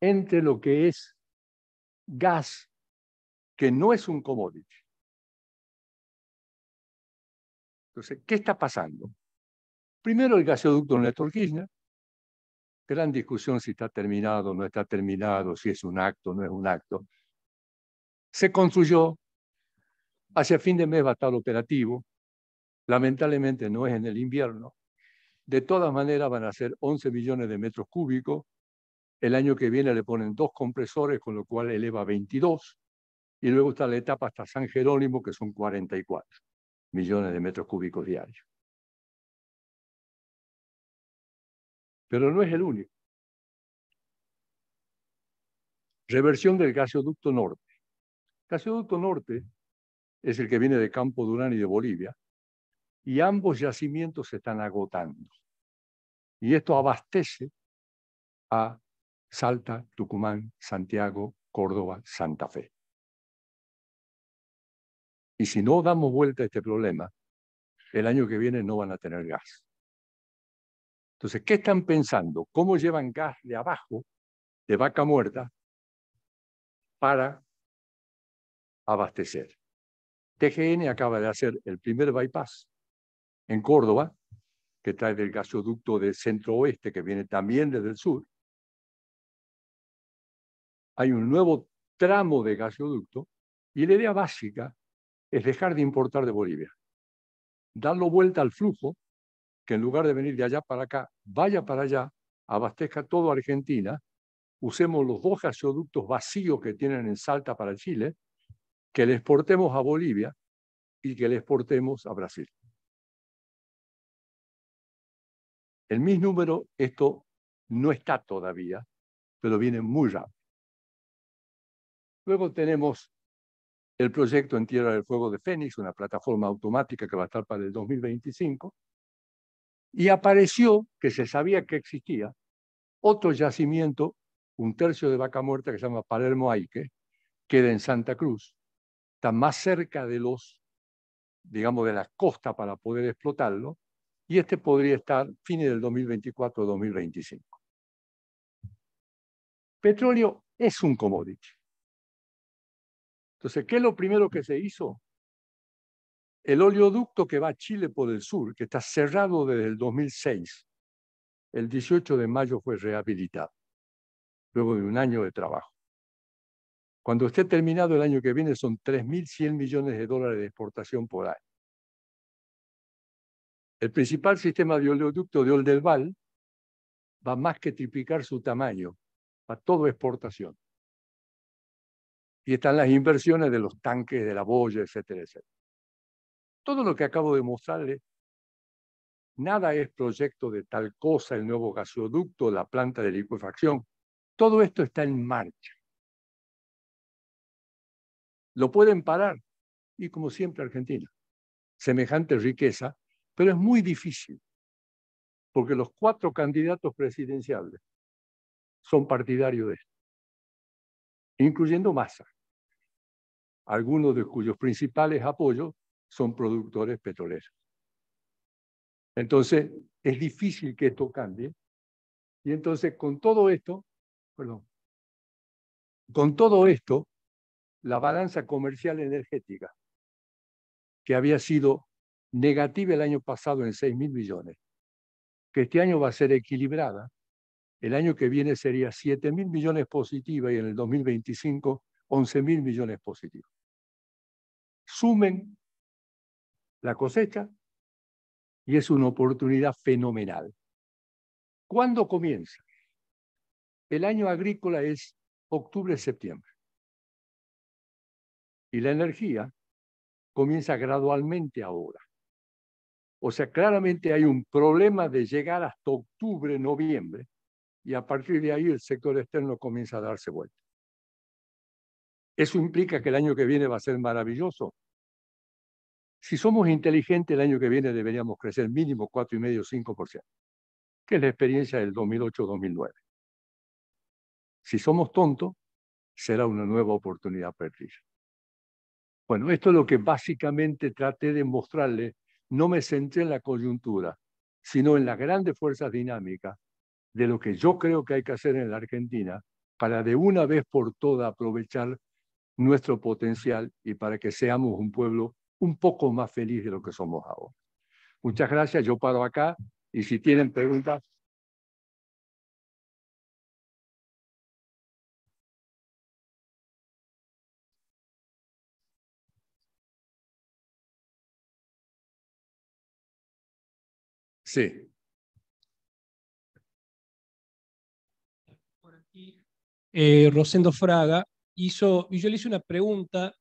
entre lo que es gas, que no es un commodity. Entonces, ¿qué está pasando? Primero, el gasoducto Néstor Kirchner, gran discusión si está terminado, no está terminado, si es un acto, no es un acto. Se construyó, hacia fin de mes va a estar operativo, lamentablemente no es en el invierno. De todas maneras van a ser 11 millones de metros cúbicos. El año que viene le ponen dos compresores, con lo cual eleva 22. Y luego está la etapa hasta San Jerónimo, que son 44 millones de metros cúbicos diarios. pero no es el único. Reversión del gasoducto norte. Gasoducto norte es el que viene de Campo Durán y de Bolivia, y ambos yacimientos se están agotando. Y esto abastece a Salta, Tucumán, Santiago, Córdoba, Santa Fe. Y si no damos vuelta a este problema, el año que viene no van a tener gas. Entonces, ¿qué están pensando? ¿Cómo llevan gas de abajo, de vaca muerta, para abastecer? TGN acaba de hacer el primer bypass en Córdoba, que trae del gasoducto del centro oeste, que viene también desde el sur. Hay un nuevo tramo de gasoducto y la idea básica es dejar de importar de Bolivia, darlo vuelta al flujo que en lugar de venir de allá para acá, vaya para allá, abastezca toda Argentina, usemos los dos gasoductos vacíos que tienen en Salta para Chile, que le exportemos a Bolivia y que le portemos a Brasil. El mis número, esto no está todavía, pero viene muy rápido. Luego tenemos el proyecto en Tierra del Fuego de Fénix, una plataforma automática que va a estar para el 2025, y apareció, que se sabía que existía, otro yacimiento, un tercio de vaca muerta que se llama Palermo que queda en Santa Cruz, está más cerca de los, digamos, de la costa para poder explotarlo, y este podría estar fines del 2024-2025. Petróleo es un commodity. Entonces, ¿qué es lo primero que se hizo? El oleoducto que va a Chile por el sur, que está cerrado desde el 2006, el 18 de mayo fue rehabilitado, luego de un año de trabajo. Cuando esté terminado el año que viene son 3.100 millones de dólares de exportación por año. El principal sistema de oleoducto de Oldelval va más que triplicar su tamaño, va todo exportación. Y están las inversiones de los tanques, de la boya, etcétera, etcétera. Todo lo que acabo de mostrarle, nada es proyecto de tal cosa, el nuevo gasoducto, la planta de liquefacción. Todo esto está en marcha. Lo pueden parar. Y como siempre Argentina, semejante riqueza, pero es muy difícil, porque los cuatro candidatos presidenciales son partidarios de esto, incluyendo Massa, algunos de cuyos principales apoyos son productores petroleros. Entonces, es difícil que esto cambie. Y entonces, con todo esto, perdón, con todo esto, la balanza comercial energética, que había sido negativa el año pasado en 6 mil millones, que este año va a ser equilibrada, el año que viene sería 7 mil millones positiva y en el 2025 11 mil millones positivos. Sumen la cosecha y es una oportunidad fenomenal. ¿Cuándo comienza? El año agrícola es octubre-septiembre. Y la energía comienza gradualmente ahora. O sea, claramente hay un problema de llegar hasta octubre, noviembre, y a partir de ahí el sector externo comienza a darse vuelta. Eso implica que el año que viene va a ser maravilloso, si somos inteligentes, el año que viene deberíamos crecer mínimo 4,5 o 5%, que es la experiencia del 2008-2009. Si somos tontos, será una nueva oportunidad perdida. Bueno, esto es lo que básicamente traté de mostrarle. No me centré en la coyuntura, sino en las grandes fuerzas dinámicas de lo que yo creo que hay que hacer en la Argentina para de una vez por todas aprovechar nuestro potencial y para que seamos un pueblo un poco más feliz de lo que somos ahora. Muchas gracias, yo paro acá y si tienen preguntas. Sí. Eh, Rosendo Fraga hizo, yo le hice una pregunta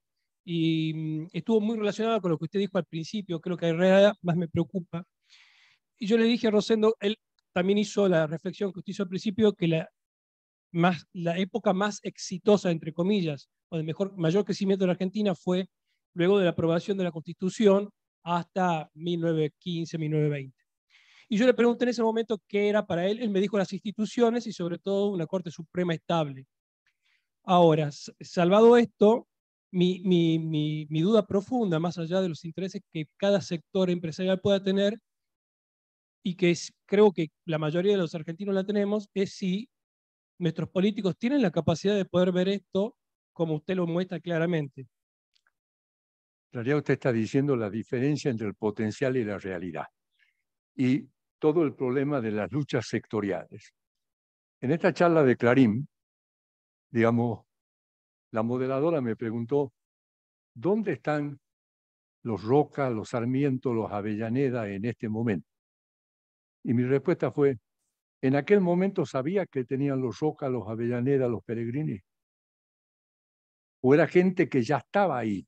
y mm, estuvo muy relacionado con lo que usted dijo al principio, creo que en realidad más me preocupa. Y yo le dije a Rosendo, él también hizo la reflexión que usted hizo al principio, que la, más, la época más exitosa, entre comillas, o de mejor, mayor crecimiento de la Argentina fue luego de la aprobación de la Constitución hasta 1915, 1920. Y yo le pregunté en ese momento qué era para él, él me dijo las instituciones y sobre todo una Corte Suprema estable. Ahora, salvado esto, mi, duda profunda, más allá de los intereses que cada sector empresarial pueda tener, y que creo que la mayoría de los argentinos la tenemos, es si nuestros políticos tienen la capacidad de poder ver esto como usted lo muestra claramente. En realidad usted está diciendo la diferencia entre el potencial y la realidad. Y todo el problema de las luchas sectoriales. En esta charla de Clarín, digamos, la moderadora me preguntó, ¿dónde están los Roca, los Sarmiento, los Avellaneda en este momento? Y mi respuesta fue, en aquel momento sabía que tenían los Roca, los Avellaneda, los Peregrini. O era gente que ya estaba ahí.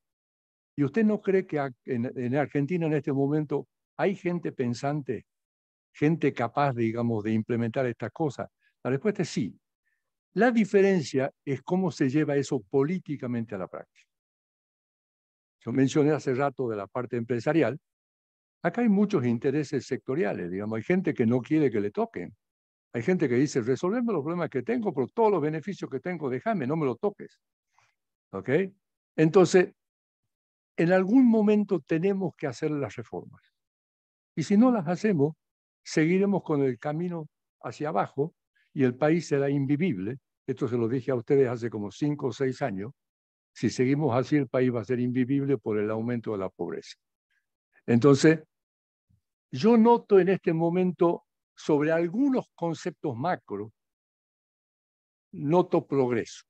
¿Y usted no cree que en, Argentina en este momento hay gente pensante, gente capaz, digamos, de implementar estas cosas? La respuesta es sí. La diferencia es cómo se lleva eso políticamente a la práctica. Yo mencioné hace rato de la parte empresarial. Acá hay muchos intereses sectoriales, digamos, hay gente que no quiere que le toquen. Hay gente que dice, resolvemos los problemas que tengo, pero todos los beneficios que tengo, déjame, no me lo toques. ¿Ok? Entonces, en algún momento tenemos que hacer las reformas. Y si no las hacemos, seguiremos con el camino hacia abajo y el país será invivible esto se lo dije a ustedes hace como cinco o seis años, si seguimos así el país va a ser invivible por el aumento de la pobreza. Entonces, yo noto en este momento sobre algunos conceptos macro, noto progreso.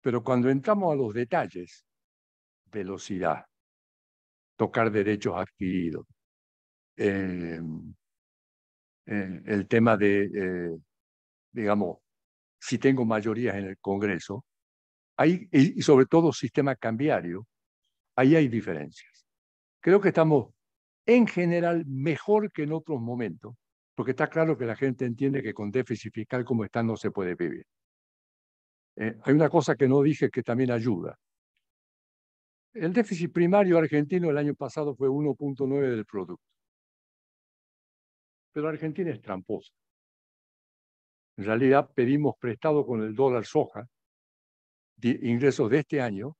Pero cuando entramos a los detalles, velocidad, tocar derechos adquiridos, eh, eh, el tema de, eh, digamos, si tengo mayorías en el Congreso, y sobre todo sistema cambiario, ahí hay diferencias. Creo que estamos en general mejor que en otros momentos, porque está claro que la gente entiende que con déficit fiscal como está no se puede vivir. Eh, hay una cosa que no dije que también ayuda. El déficit primario argentino el año pasado fue 1.9 del producto. Pero Argentina es tramposa. En realidad pedimos prestado con el dólar soja ingresos de este año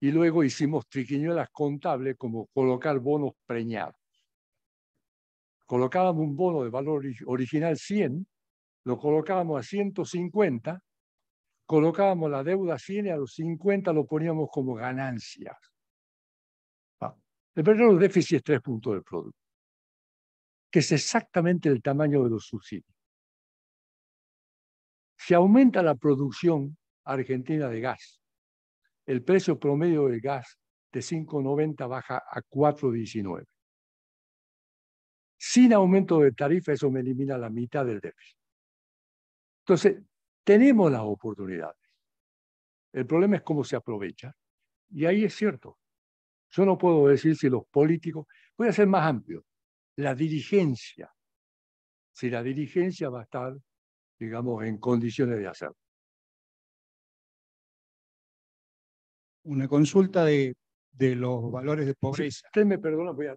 y luego hicimos triquiñuelas contables como colocar bonos preñados. Colocábamos un bono de valor original 100, lo colocábamos a 150, colocábamos la deuda 100 y a los 50 lo poníamos como ganancias. Ah, el del déficit es tres puntos del producto, que es exactamente el tamaño de los subsidios se aumenta la producción argentina de gas. El precio promedio del gas de 5,90 baja a 4,19. Sin aumento de tarifa, eso me elimina la mitad del déficit. Entonces, tenemos las oportunidades. El problema es cómo se aprovecha. Y ahí es cierto. Yo no puedo decir si los políticos, voy a ser más amplio, la dirigencia, si la dirigencia va a estar digamos, en condiciones de hacer. Una consulta de, de los valores de pobreza. usted me perdona, voy a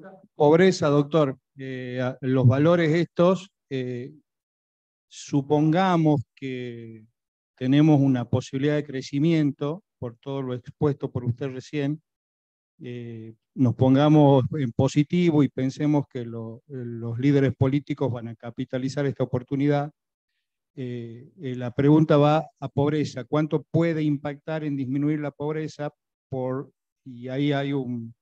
la Pobreza, doctor. Eh, los valores estos, eh, supongamos que tenemos una posibilidad de crecimiento por todo lo expuesto por usted recién, eh, nos pongamos en positivo y pensemos que los líderes políticos van a capitalizar esta oportunidad, la pregunta va a pobreza. ¿Cuánto puede impactar en disminuir la pobreza? Por, y ahí hay un,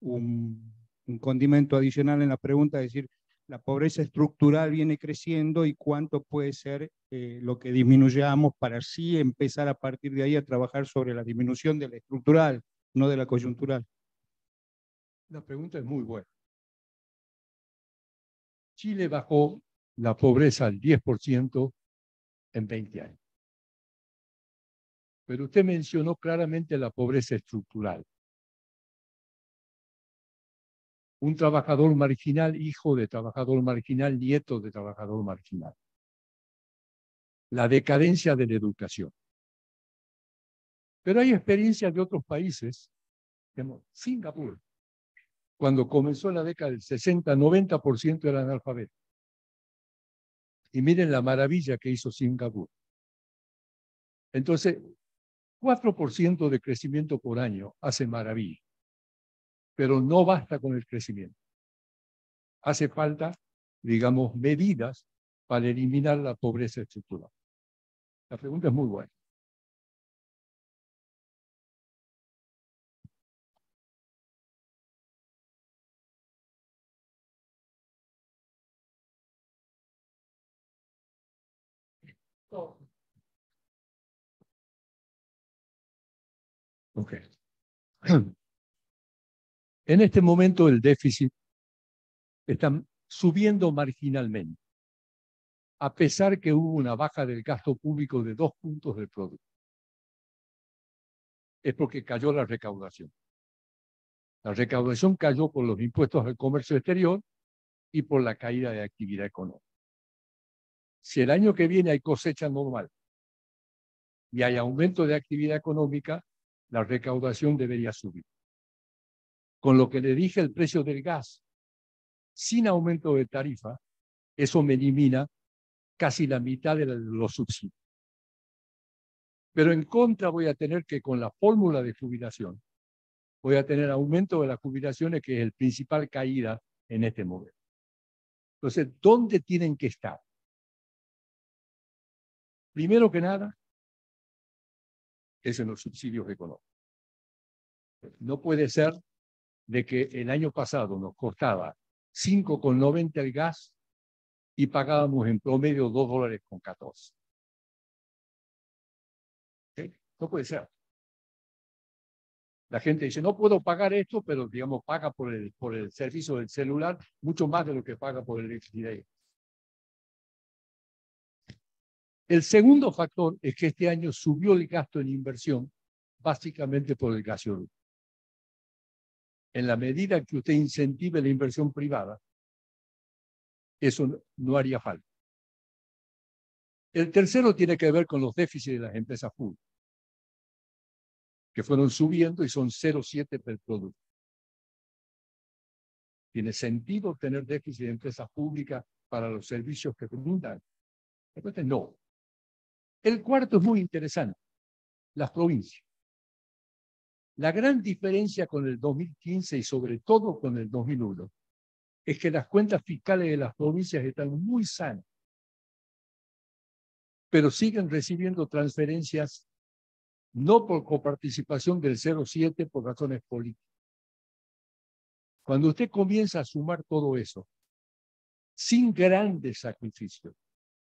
un, condimento adicional en la pregunta, es decir, la pobreza estructural viene creciendo y cuánto puede ser eh, lo que disminuyamos para así empezar a partir de ahí a trabajar sobre la disminución de la estructural, no de la coyuntural. La pregunta es muy buena. Chile bajó la pobreza al 10% en 20 años. Pero usted mencionó claramente la pobreza estructural un trabajador marginal, hijo de trabajador marginal, nieto de trabajador marginal. La decadencia de la educación. Pero hay experiencias de otros países, Singapur, cuando comenzó la década del 60, 90% era analfabeto. Y miren la maravilla que hizo Singapur. Entonces, 4% de crecimiento por año hace maravilla pero no basta con el crecimiento. Hace falta, digamos, medidas para eliminar la pobreza estructural. La pregunta es muy buena. [CLEARS THROAT] En este momento el déficit está subiendo marginalmente, a pesar que hubo una baja del gasto público de dos puntos del producto. Es porque cayó la recaudación. La recaudación cayó por los impuestos al comercio exterior y por la caída de actividad económica. Si el año que viene hay cosecha normal y hay aumento de actividad económica, la recaudación debería subir con lo que le dije el precio del gas, sin aumento de tarifa, eso me elimina casi la mitad de los subsidios. Pero en contra voy a tener que con la fórmula de jubilación, voy a tener aumento de las jubilaciones, que es el principal caída en este momento. Entonces, ¿dónde tienen que estar? Primero que nada, es en los subsidios económicos. No puede ser de que el año pasado nos costaba 5,90 el gas y pagábamos en promedio 2 dólares con 14. No puede ser. La gente dice, no puedo pagar esto, pero digamos, paga por el, por el servicio del celular mucho más de lo que paga por el electricidad. El segundo factor es que este año subió el gasto en inversión, básicamente por el gasoducto en la medida que usted incentive la inversión privada, eso no haría falta. El tercero tiene que ver con los déficits de las empresas públicas, que fueron subiendo y son 0,7 per producto. Tiene sentido tener déficit de empresas públicas para los servicios que brindan. no. El cuarto es muy interesante, las provincias. La gran diferencia con el 2015 y sobre todo con el 2001 es que las cuentas fiscales de las provincias están muy sanas, pero siguen recibiendo transferencias no por coparticipación del 0,7 por razones políticas. Cuando usted comienza a sumar todo eso, sin grandes sacrificios,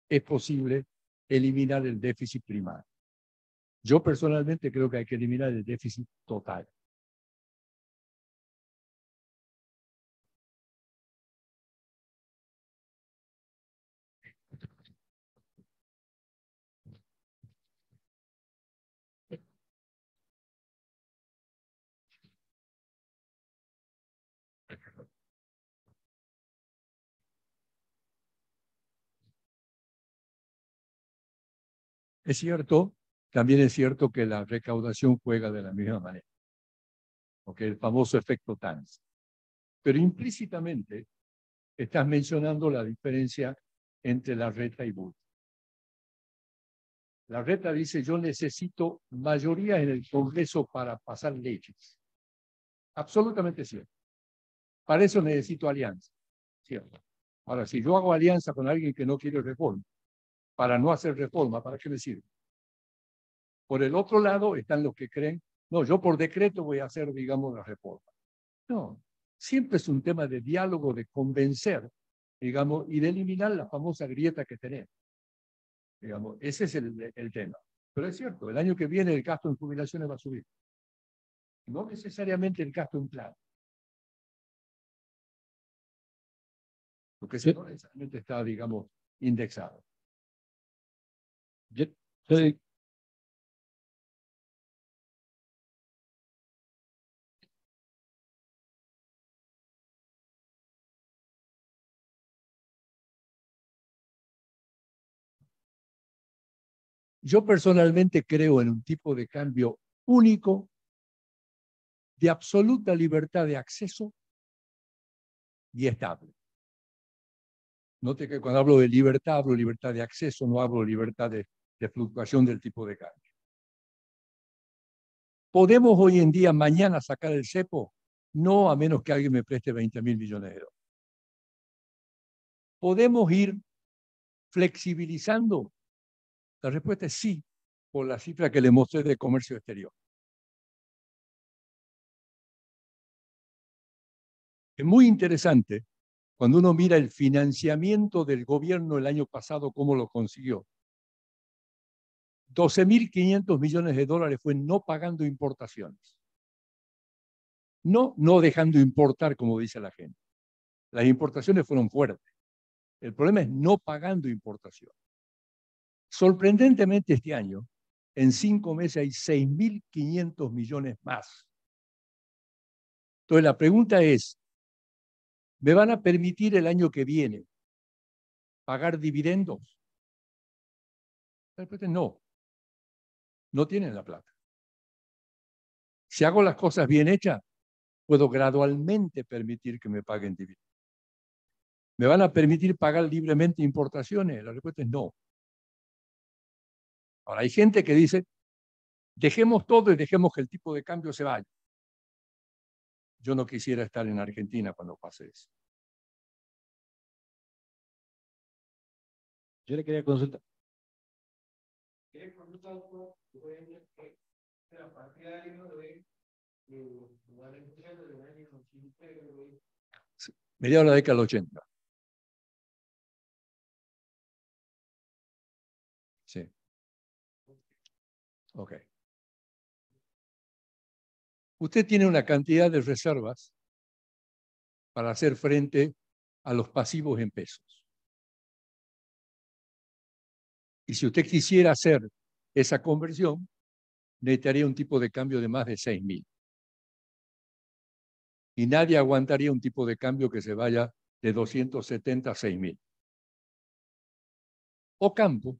es posible eliminar el déficit primario. Yo personalmente creo que hay que eliminar el déficit total. Es cierto también es cierto que la recaudación juega de la misma manera. Porque El famoso efecto TANS. Pero implícitamente estás mencionando la diferencia entre la reta y bulto. La reta dice, yo necesito mayoría en el Congreso para pasar leyes. Absolutamente cierto. Para eso necesito alianza. Cierto. Ahora, si yo hago alianza con alguien que no quiere reforma, para no hacer reforma, ¿para qué me sirve? Por el otro lado están los que creen, no, yo por decreto voy a hacer, digamos, la reforma. No, siempre es un tema de diálogo, de convencer, digamos, y de eliminar la famosa grieta que tenemos. Digamos, ese es el, tema. Pero es cierto, el año que viene el gasto en jubilaciones va a subir. No necesariamente el gasto en plan. Porque sí. no necesariamente está, digamos, indexado. Yo, Yo personalmente creo en un tipo de cambio único, de absoluta libertad de acceso y estable. Note que cuando hablo de libertad, hablo de libertad de acceso, no hablo de libertad de, fluctuación del tipo de cambio. ¿Podemos hoy en día, mañana, sacar el cepo? No, a menos que alguien me preste 20 mil millones de dólares. Podemos ir flexibilizando la respuesta es sí, por la cifra que le mostré de comercio exterior. Es muy interesante cuando uno mira el financiamiento del gobierno el año pasado, cómo lo consiguió. 12.500 millones de dólares fue no pagando importaciones. No, no dejando importar, como dice la gente. Las importaciones fueron fuertes. El problema es no pagando importaciones. Sorprendentemente este año, en cinco meses hay 6.500 millones más. Entonces la pregunta es, ¿me van a permitir el año que viene pagar dividendos? La respuesta es no. No tienen la plata. Si hago las cosas bien hechas, puedo gradualmente permitir que me paguen dividendos. ¿Me van a permitir pagar libremente importaciones? La respuesta es no. Ahora, hay gente que dice, dejemos todo y dejemos que el tipo de cambio se vaya. Yo no quisiera estar en Argentina cuando pase eso. Yo le quería consultar. Quería eh, la década del 80. usted tiene una cantidad de reservas para hacer frente a los pasivos en pesos. Y si usted quisiera hacer esa conversión, necesitaría un tipo de cambio de más de 6.000. Y nadie aguantaría un tipo de cambio que se vaya de 270 a 6.000. O campo,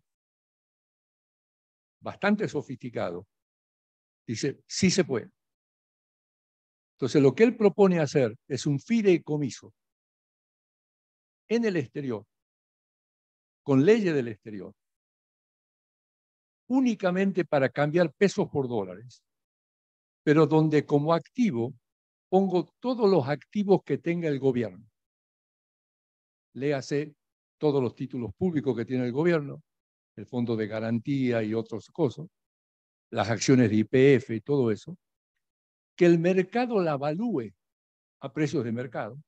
bastante sofisticado, dice, sí se puede. Entonces, lo que él propone hacer es un fideicomiso en el exterior, con leyes del exterior, únicamente para cambiar pesos por dólares, pero donde como activo pongo todos los activos que tenga el gobierno. Léase todos los títulos públicos que tiene el gobierno, el fondo de garantía y otros cosas, las acciones de IPF y todo eso, que el mercado la evalúe a precios de mercado.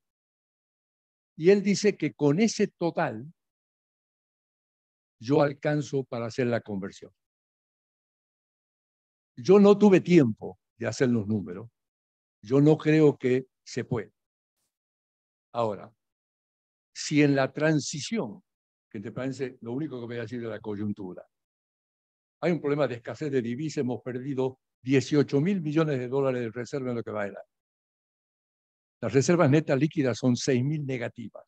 Y él dice que con ese total yo alcanzo para hacer la conversión. Yo no tuve tiempo de hacer los números. Yo no creo que se pueda. Ahora, si en la transición, que te parece lo único que voy a decir de la coyuntura, hay un problema de escasez de divisas, hemos perdido 18 mil millones de dólares de reserva en lo que va a año. Las reservas netas líquidas son 6 mil negativas.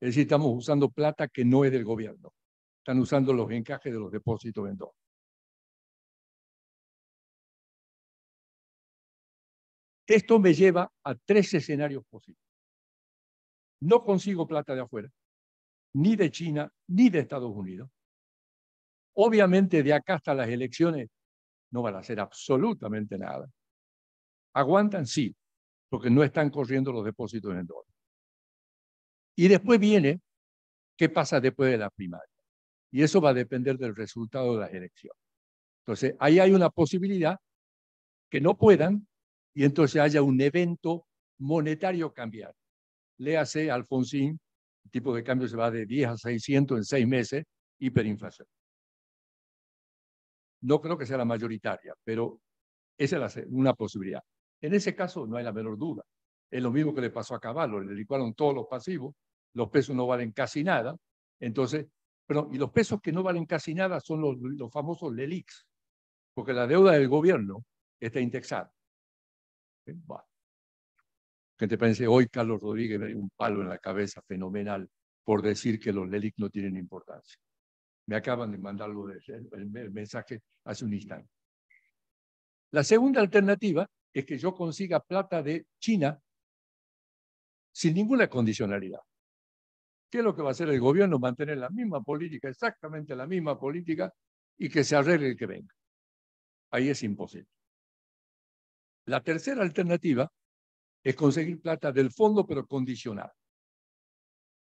Es decir, estamos usando plata que no es del gobierno. Están usando los encajes de los depósitos en Esto me lleva a tres escenarios posibles. No consigo plata de afuera, ni de China, ni de Estados Unidos. Obviamente de acá hasta las elecciones no van a hacer absolutamente nada. Aguantan, sí, porque no están corriendo los depósitos en el dólar. Y después viene qué pasa después de la primaria. Y eso va a depender del resultado de las elecciones. Entonces, ahí hay una posibilidad que no puedan y entonces haya un evento monetario cambiar. Léase Alfonsín, el tipo de cambio se va de 10 a 600 en seis meses, hiperinflación. No creo que sea la mayoritaria, pero esa es una posibilidad. En ese caso no hay la menor duda. Es lo mismo que le pasó a Caballo, le licuaron todos los pasivos, los pesos no valen casi nada. Entonces, pero, y los pesos que no valen casi nada son los, famosos LELIX, porque la deuda del gobierno está indexada. ¿Eh? Bueno. te pensé, hoy Carlos Rodríguez me dio un palo en la cabeza fenomenal por decir que los lelix no tienen importancia. Me acaban de mandar el, el mensaje hace un instante. La segunda alternativa es que yo consiga plata de China sin ninguna condicionalidad. ¿Qué es lo que va a hacer el gobierno? Mantener la misma política, exactamente la misma política, y que se arregle el que venga. Ahí es imposible. La tercera alternativa es conseguir plata del fondo, pero condicional.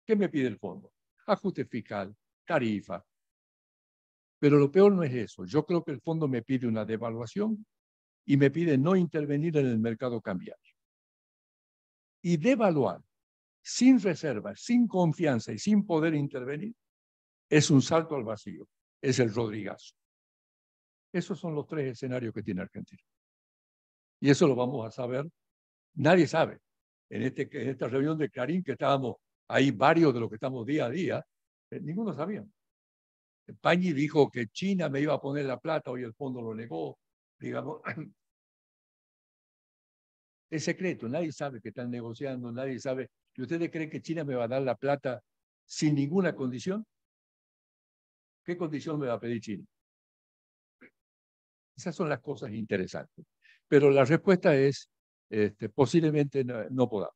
¿Qué me pide el fondo? Ajuste fiscal, tarifa, pero lo peor no es eso. Yo creo que el fondo me pide una devaluación y me pide no intervenir en el mercado cambiario. Y devaluar sin reservas, sin confianza y sin poder intervenir es un salto al vacío, es el Rodrigazo. Esos son los tres escenarios que tiene Argentina. Y eso lo vamos a saber. Nadie sabe. En, este, esta reunión de Clarín, que estábamos ahí varios de los que estamos día a día, eh, ninguno sabía. Pañi dijo que China me iba a poner la plata, hoy el fondo lo negó, digamos. [CLEARS THROAT] Es secreto, nadie sabe que están negociando, nadie sabe. ¿Y ustedes creen que China me va a dar la plata sin ninguna condición? ¿Qué condición me va a pedir China? Esas son las cosas interesantes. Pero la respuesta es, este, posiblemente no, no podamos.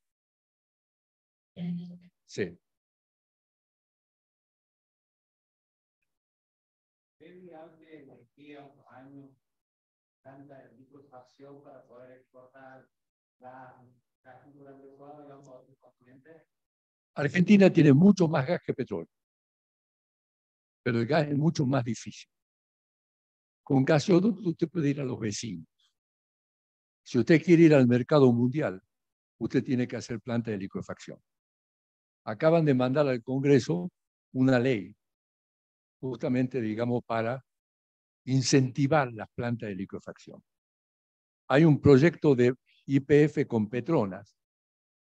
Sí. para poder exportar Argentina tiene mucho más gas que petróleo, pero el gas es mucho más difícil. Con gasoducto usted puede ir a los vecinos. Si usted quiere ir al mercado mundial, usted tiene que hacer planta de liquefacción. Acaban de mandar al Congreso una ley, justamente, digamos, para incentivar las plantas de licuefacción. Hay un proyecto de IPF con Petronas,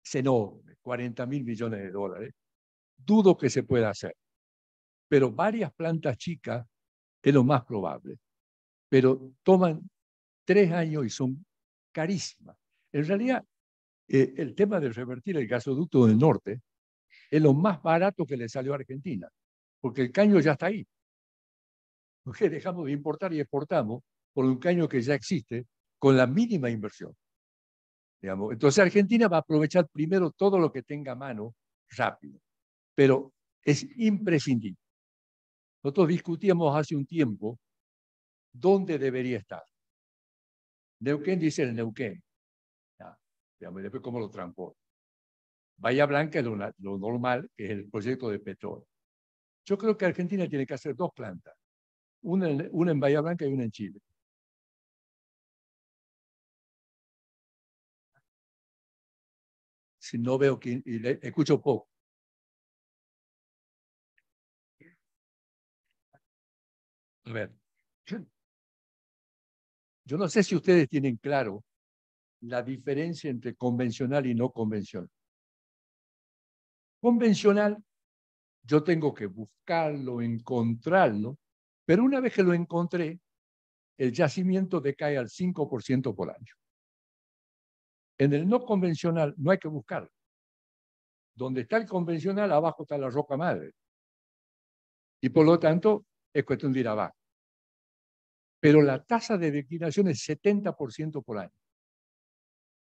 es enorme, 40 mil millones de dólares. Dudo que se pueda hacer, pero varias plantas chicas es lo más probable. Pero toman tres años y son carísimas. En realidad, eh, el tema de revertir el gasoducto del norte es lo más barato que le salió a Argentina, porque el caño ya está ahí porque dejamos de importar y exportamos por un caño que ya existe con la mínima inversión. Digamos. Entonces Argentina va a aprovechar primero todo lo que tenga a mano rápido, pero es imprescindible. Nosotros discutíamos hace un tiempo dónde debería estar. Neuquén dice el Neuquén. Ya, digamos, después cómo lo transporta. Bahía Blanca es lo, lo normal, que es el proyecto de petróleo. Yo creo que Argentina tiene que hacer dos plantas una en, Bahía Blanca y una en Chile. Si no veo quién, y le, escucho poco. A ver, yo no sé si ustedes tienen claro la diferencia entre convencional y no convencional. Convencional, yo tengo que buscarlo, encontrarlo, pero una vez que lo encontré, el yacimiento decae al 5% por año. En el no convencional no hay que buscarlo. Donde está el convencional, abajo está la roca madre. Y por lo tanto, es cuestión de ir abajo. Pero la tasa de declinación es 70% por año.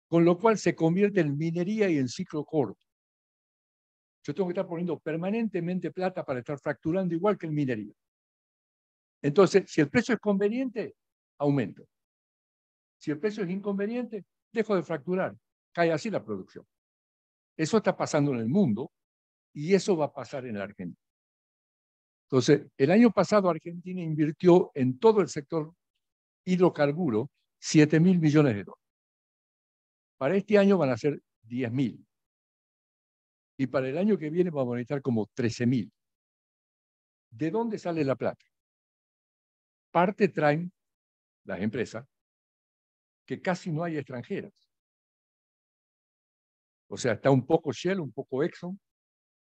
Con lo cual se convierte en minería y en ciclo corto. Yo tengo que estar poniendo permanentemente plata para estar fracturando igual que en minería. Entonces, si el precio es conveniente, aumento. Si el precio es inconveniente, dejo de fracturar. Cae así la producción. Eso está pasando en el mundo y eso va a pasar en la Argentina. Entonces, el año pasado Argentina invirtió en todo el sector hidrocarburo 7 mil millones de dólares. Para este año van a ser 10 mil. Y para el año que viene van a necesitar como 13 mil. ¿De dónde sale la plata? parte traen las empresas que casi no hay extranjeras. O sea, está un poco Shell, un poco Exxon,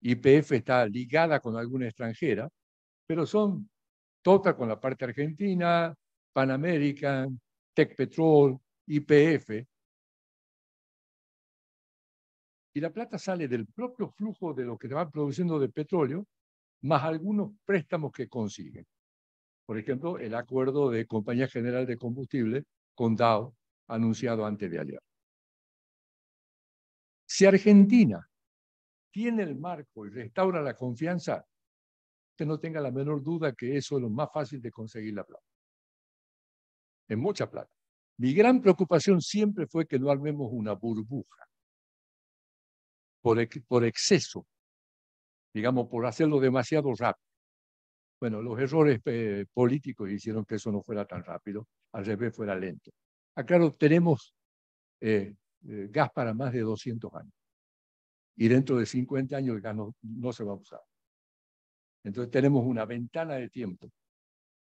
YPF está ligada con alguna extranjera, pero son Tota con la parte argentina, Pan American, Tech Petrol, YPF. Y la plata sale del propio flujo de lo que van produciendo de petróleo, más algunos préstamos que consiguen. Por ejemplo, el acuerdo de Compañía General de Combustible con DAO, anunciado antes de ayer. Si Argentina tiene el marco y restaura la confianza, usted no tenga la menor duda que eso es lo más fácil de conseguir la plata. Es mucha plata. Mi gran preocupación siempre fue que no armemos una burbuja por exceso, digamos, por hacerlo demasiado rápido. Bueno, los errores eh, políticos hicieron que eso no fuera tan rápido, al revés fuera lento. Acá tenemos eh, eh, gas para más de 200 años y dentro de 50 años el gas no se va a usar. Entonces tenemos una ventana de tiempo,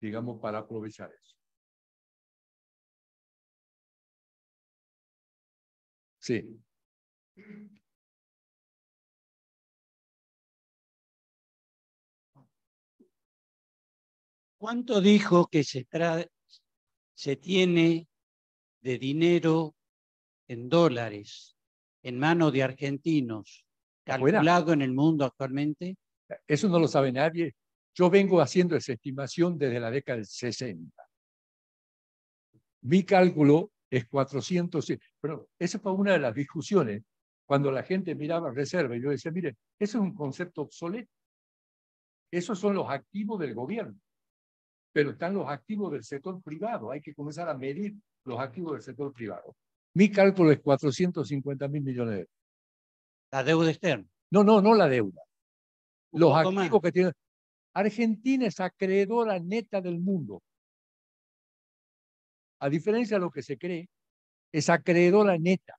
digamos, para aprovechar eso. Sí. ¿Cuánto dijo que se, tiene de dinero en dólares en manos de argentinos calculado en el mundo actualmente? Eso no lo sabe nadie. Yo vengo haciendo esa estimación desde la década del 60. Mi cálculo es 400. Pero esa fue una de las discusiones cuando la gente miraba reserva y yo decía, mire, ese es un concepto obsoleto. Esos son los activos del gobierno pero están los activos del sector privado. Hay que comenzar a medir los activos del sector privado. Mi cálculo es 450 mil millones de euros. ¿La deuda externa? No, no, no la deuda. Los activos que tiene. Argentina es acreedora neta del mundo. A diferencia de lo que se cree, es acreedora neta,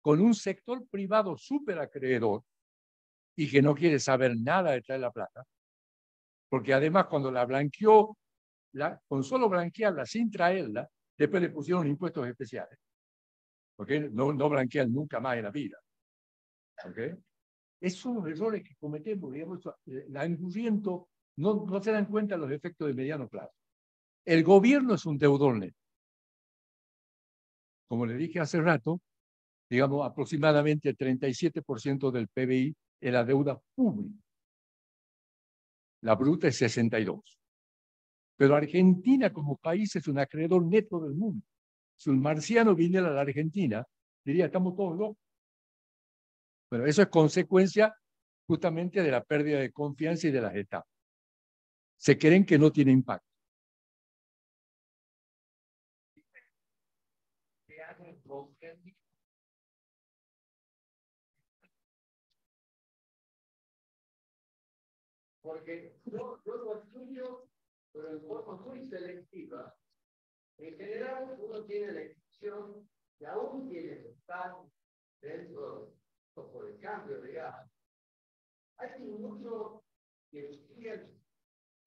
con un sector privado súper acreedor y que no quiere saber nada de la plata, porque además cuando la blanqueó, la, con solo blanquearla sin traerla, después le pusieron impuestos especiales. porque No, no blanquean nunca más en la vida. ¿Okay? Esos son los errores que cometemos, digamos, la engurriento, no, no se dan cuenta los efectos de mediano plazo. El gobierno es un deudor neto. Como le dije hace rato, digamos, aproximadamente el 37% del PBI es la deuda pública. La bruta es 62. Pero Argentina como país es un acreedor neto del mundo. Si un marciano viniera a la Argentina, diría, estamos todos locos. Pero eso es consecuencia justamente de la pérdida de confianza y de las etapas. Se creen que no tiene impacto. porque yo, yo lo estudio, pero en forma muy selectiva. En general, uno tiene la excepción que aún tiene que estar dentro del por el cambio real. Hay muchos que siguen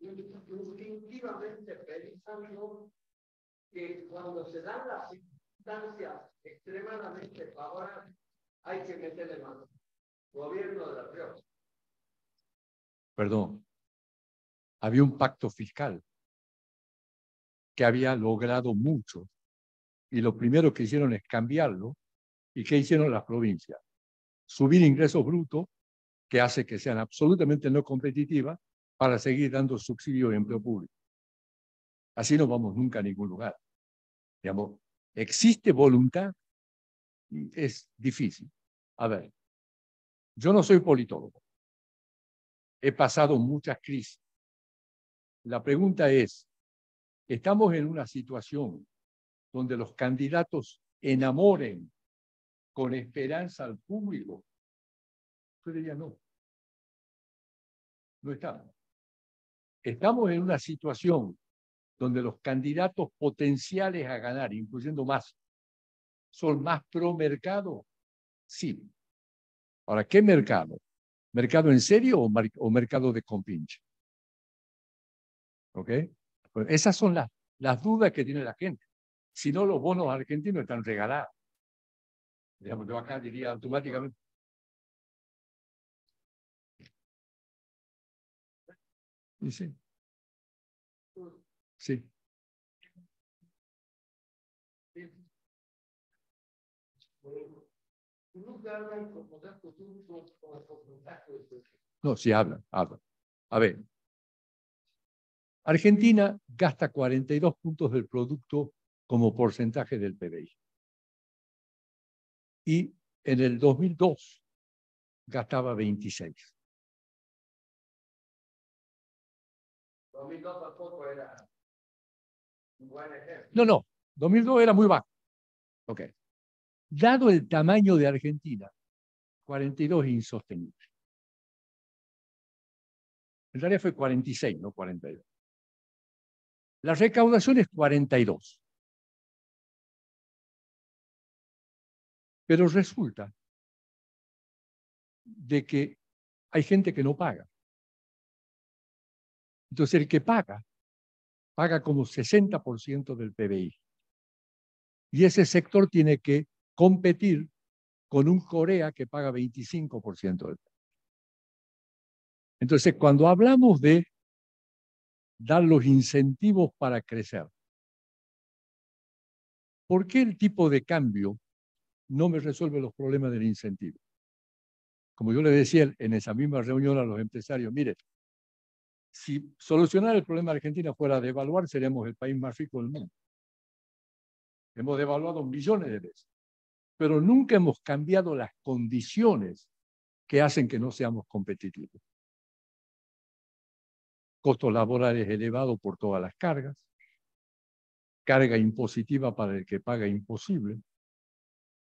instintivamente pensando que cuando se dan las circunstancias extremadamente favorables, hay que meterle mano. Gobierno de la Rioja, perdón, había un pacto fiscal que había logrado mucho y lo primero que hicieron es cambiarlo y qué hicieron las provincias? Subir ingresos brutos que hace que sean absolutamente no competitivas para seguir dando subsidio de empleo público. Así no vamos nunca a ningún lugar. Digamos, existe voluntad, es difícil. A ver, yo no soy politólogo, he pasado muchas crisis. La pregunta es, estamos en una situación donde los candidatos enamoren con esperanza al público. Yo diría no. No estamos. Estamos en una situación donde los candidatos potenciales a ganar, incluyendo más, son más pro mercado. Sí. Ahora, ¿qué mercado? ¿Mercado en serio o, mercado de compinche? ¿Ok? Pues esas son las, las dudas que tiene la gente. Si no, los bonos argentinos están regalados. Digamos, yo acá diría automáticamente. sí. Sí. No, sí hablan, hablan. A ver. Argentina gasta 42 puntos del producto como porcentaje del PBI. Y en el 2002 gastaba 26. 2002 tampoco era un buen No, no, 2002 era muy bajo. Okay dado el tamaño de Argentina, 42 insostenible. En realidad fue 46, no 42. La recaudación es 42. Pero resulta de que hay gente que no paga. Entonces el que paga, paga como 60% del PBI. Y ese sector tiene que competir con un Corea que paga 25% del Entonces, cuando hablamos de dar los incentivos para crecer, ¿por qué el tipo de cambio no me resuelve los problemas del incentivo? Como yo le decía en esa misma reunión a los empresarios, mire, si solucionar el problema de Argentina fuera devaluar, seríamos el país más rico del mundo. Hemos devaluado millones de veces pero nunca hemos cambiado las condiciones que hacen que no seamos competitivos. Costos laborales elevados por todas las cargas, carga impositiva para el que paga imposible,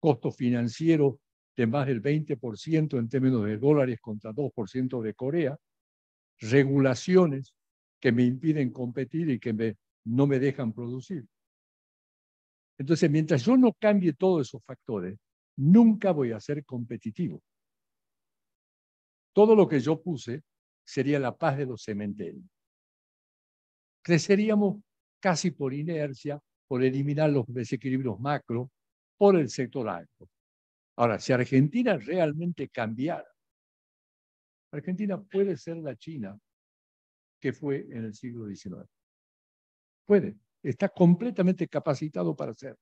costos financieros de más del 20% en términos de dólares contra 2% de Corea, regulaciones que me impiden competir y que me, no me dejan producir. Entonces, mientras yo no cambie todos esos factores, nunca voy a ser competitivo. Todo lo que yo puse sería la paz de los cementerios. Creceríamos casi por inercia, por eliminar los desequilibrios macro, por el sector agro. Ahora, si Argentina realmente cambiara, Argentina puede ser la China que fue en el siglo XIX. Puede está completamente capacitado para hacerlo.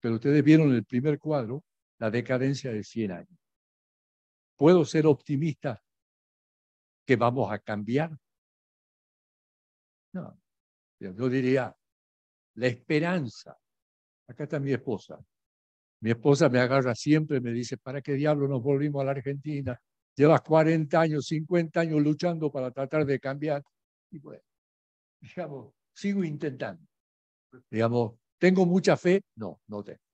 Pero ustedes vieron el primer cuadro, la decadencia de 100 años. ¿Puedo ser optimista que vamos a cambiar? No. Yo diría, la esperanza. Acá está mi esposa. Mi esposa me agarra siempre y me dice, ¿para qué diablo nos volvimos a la Argentina? Llevas 40 años, 50 años luchando para tratar de cambiar. Y bueno, [LAUGHS] sigo intentando. Digamos, ¿tengo mucha fe? No, no tengo.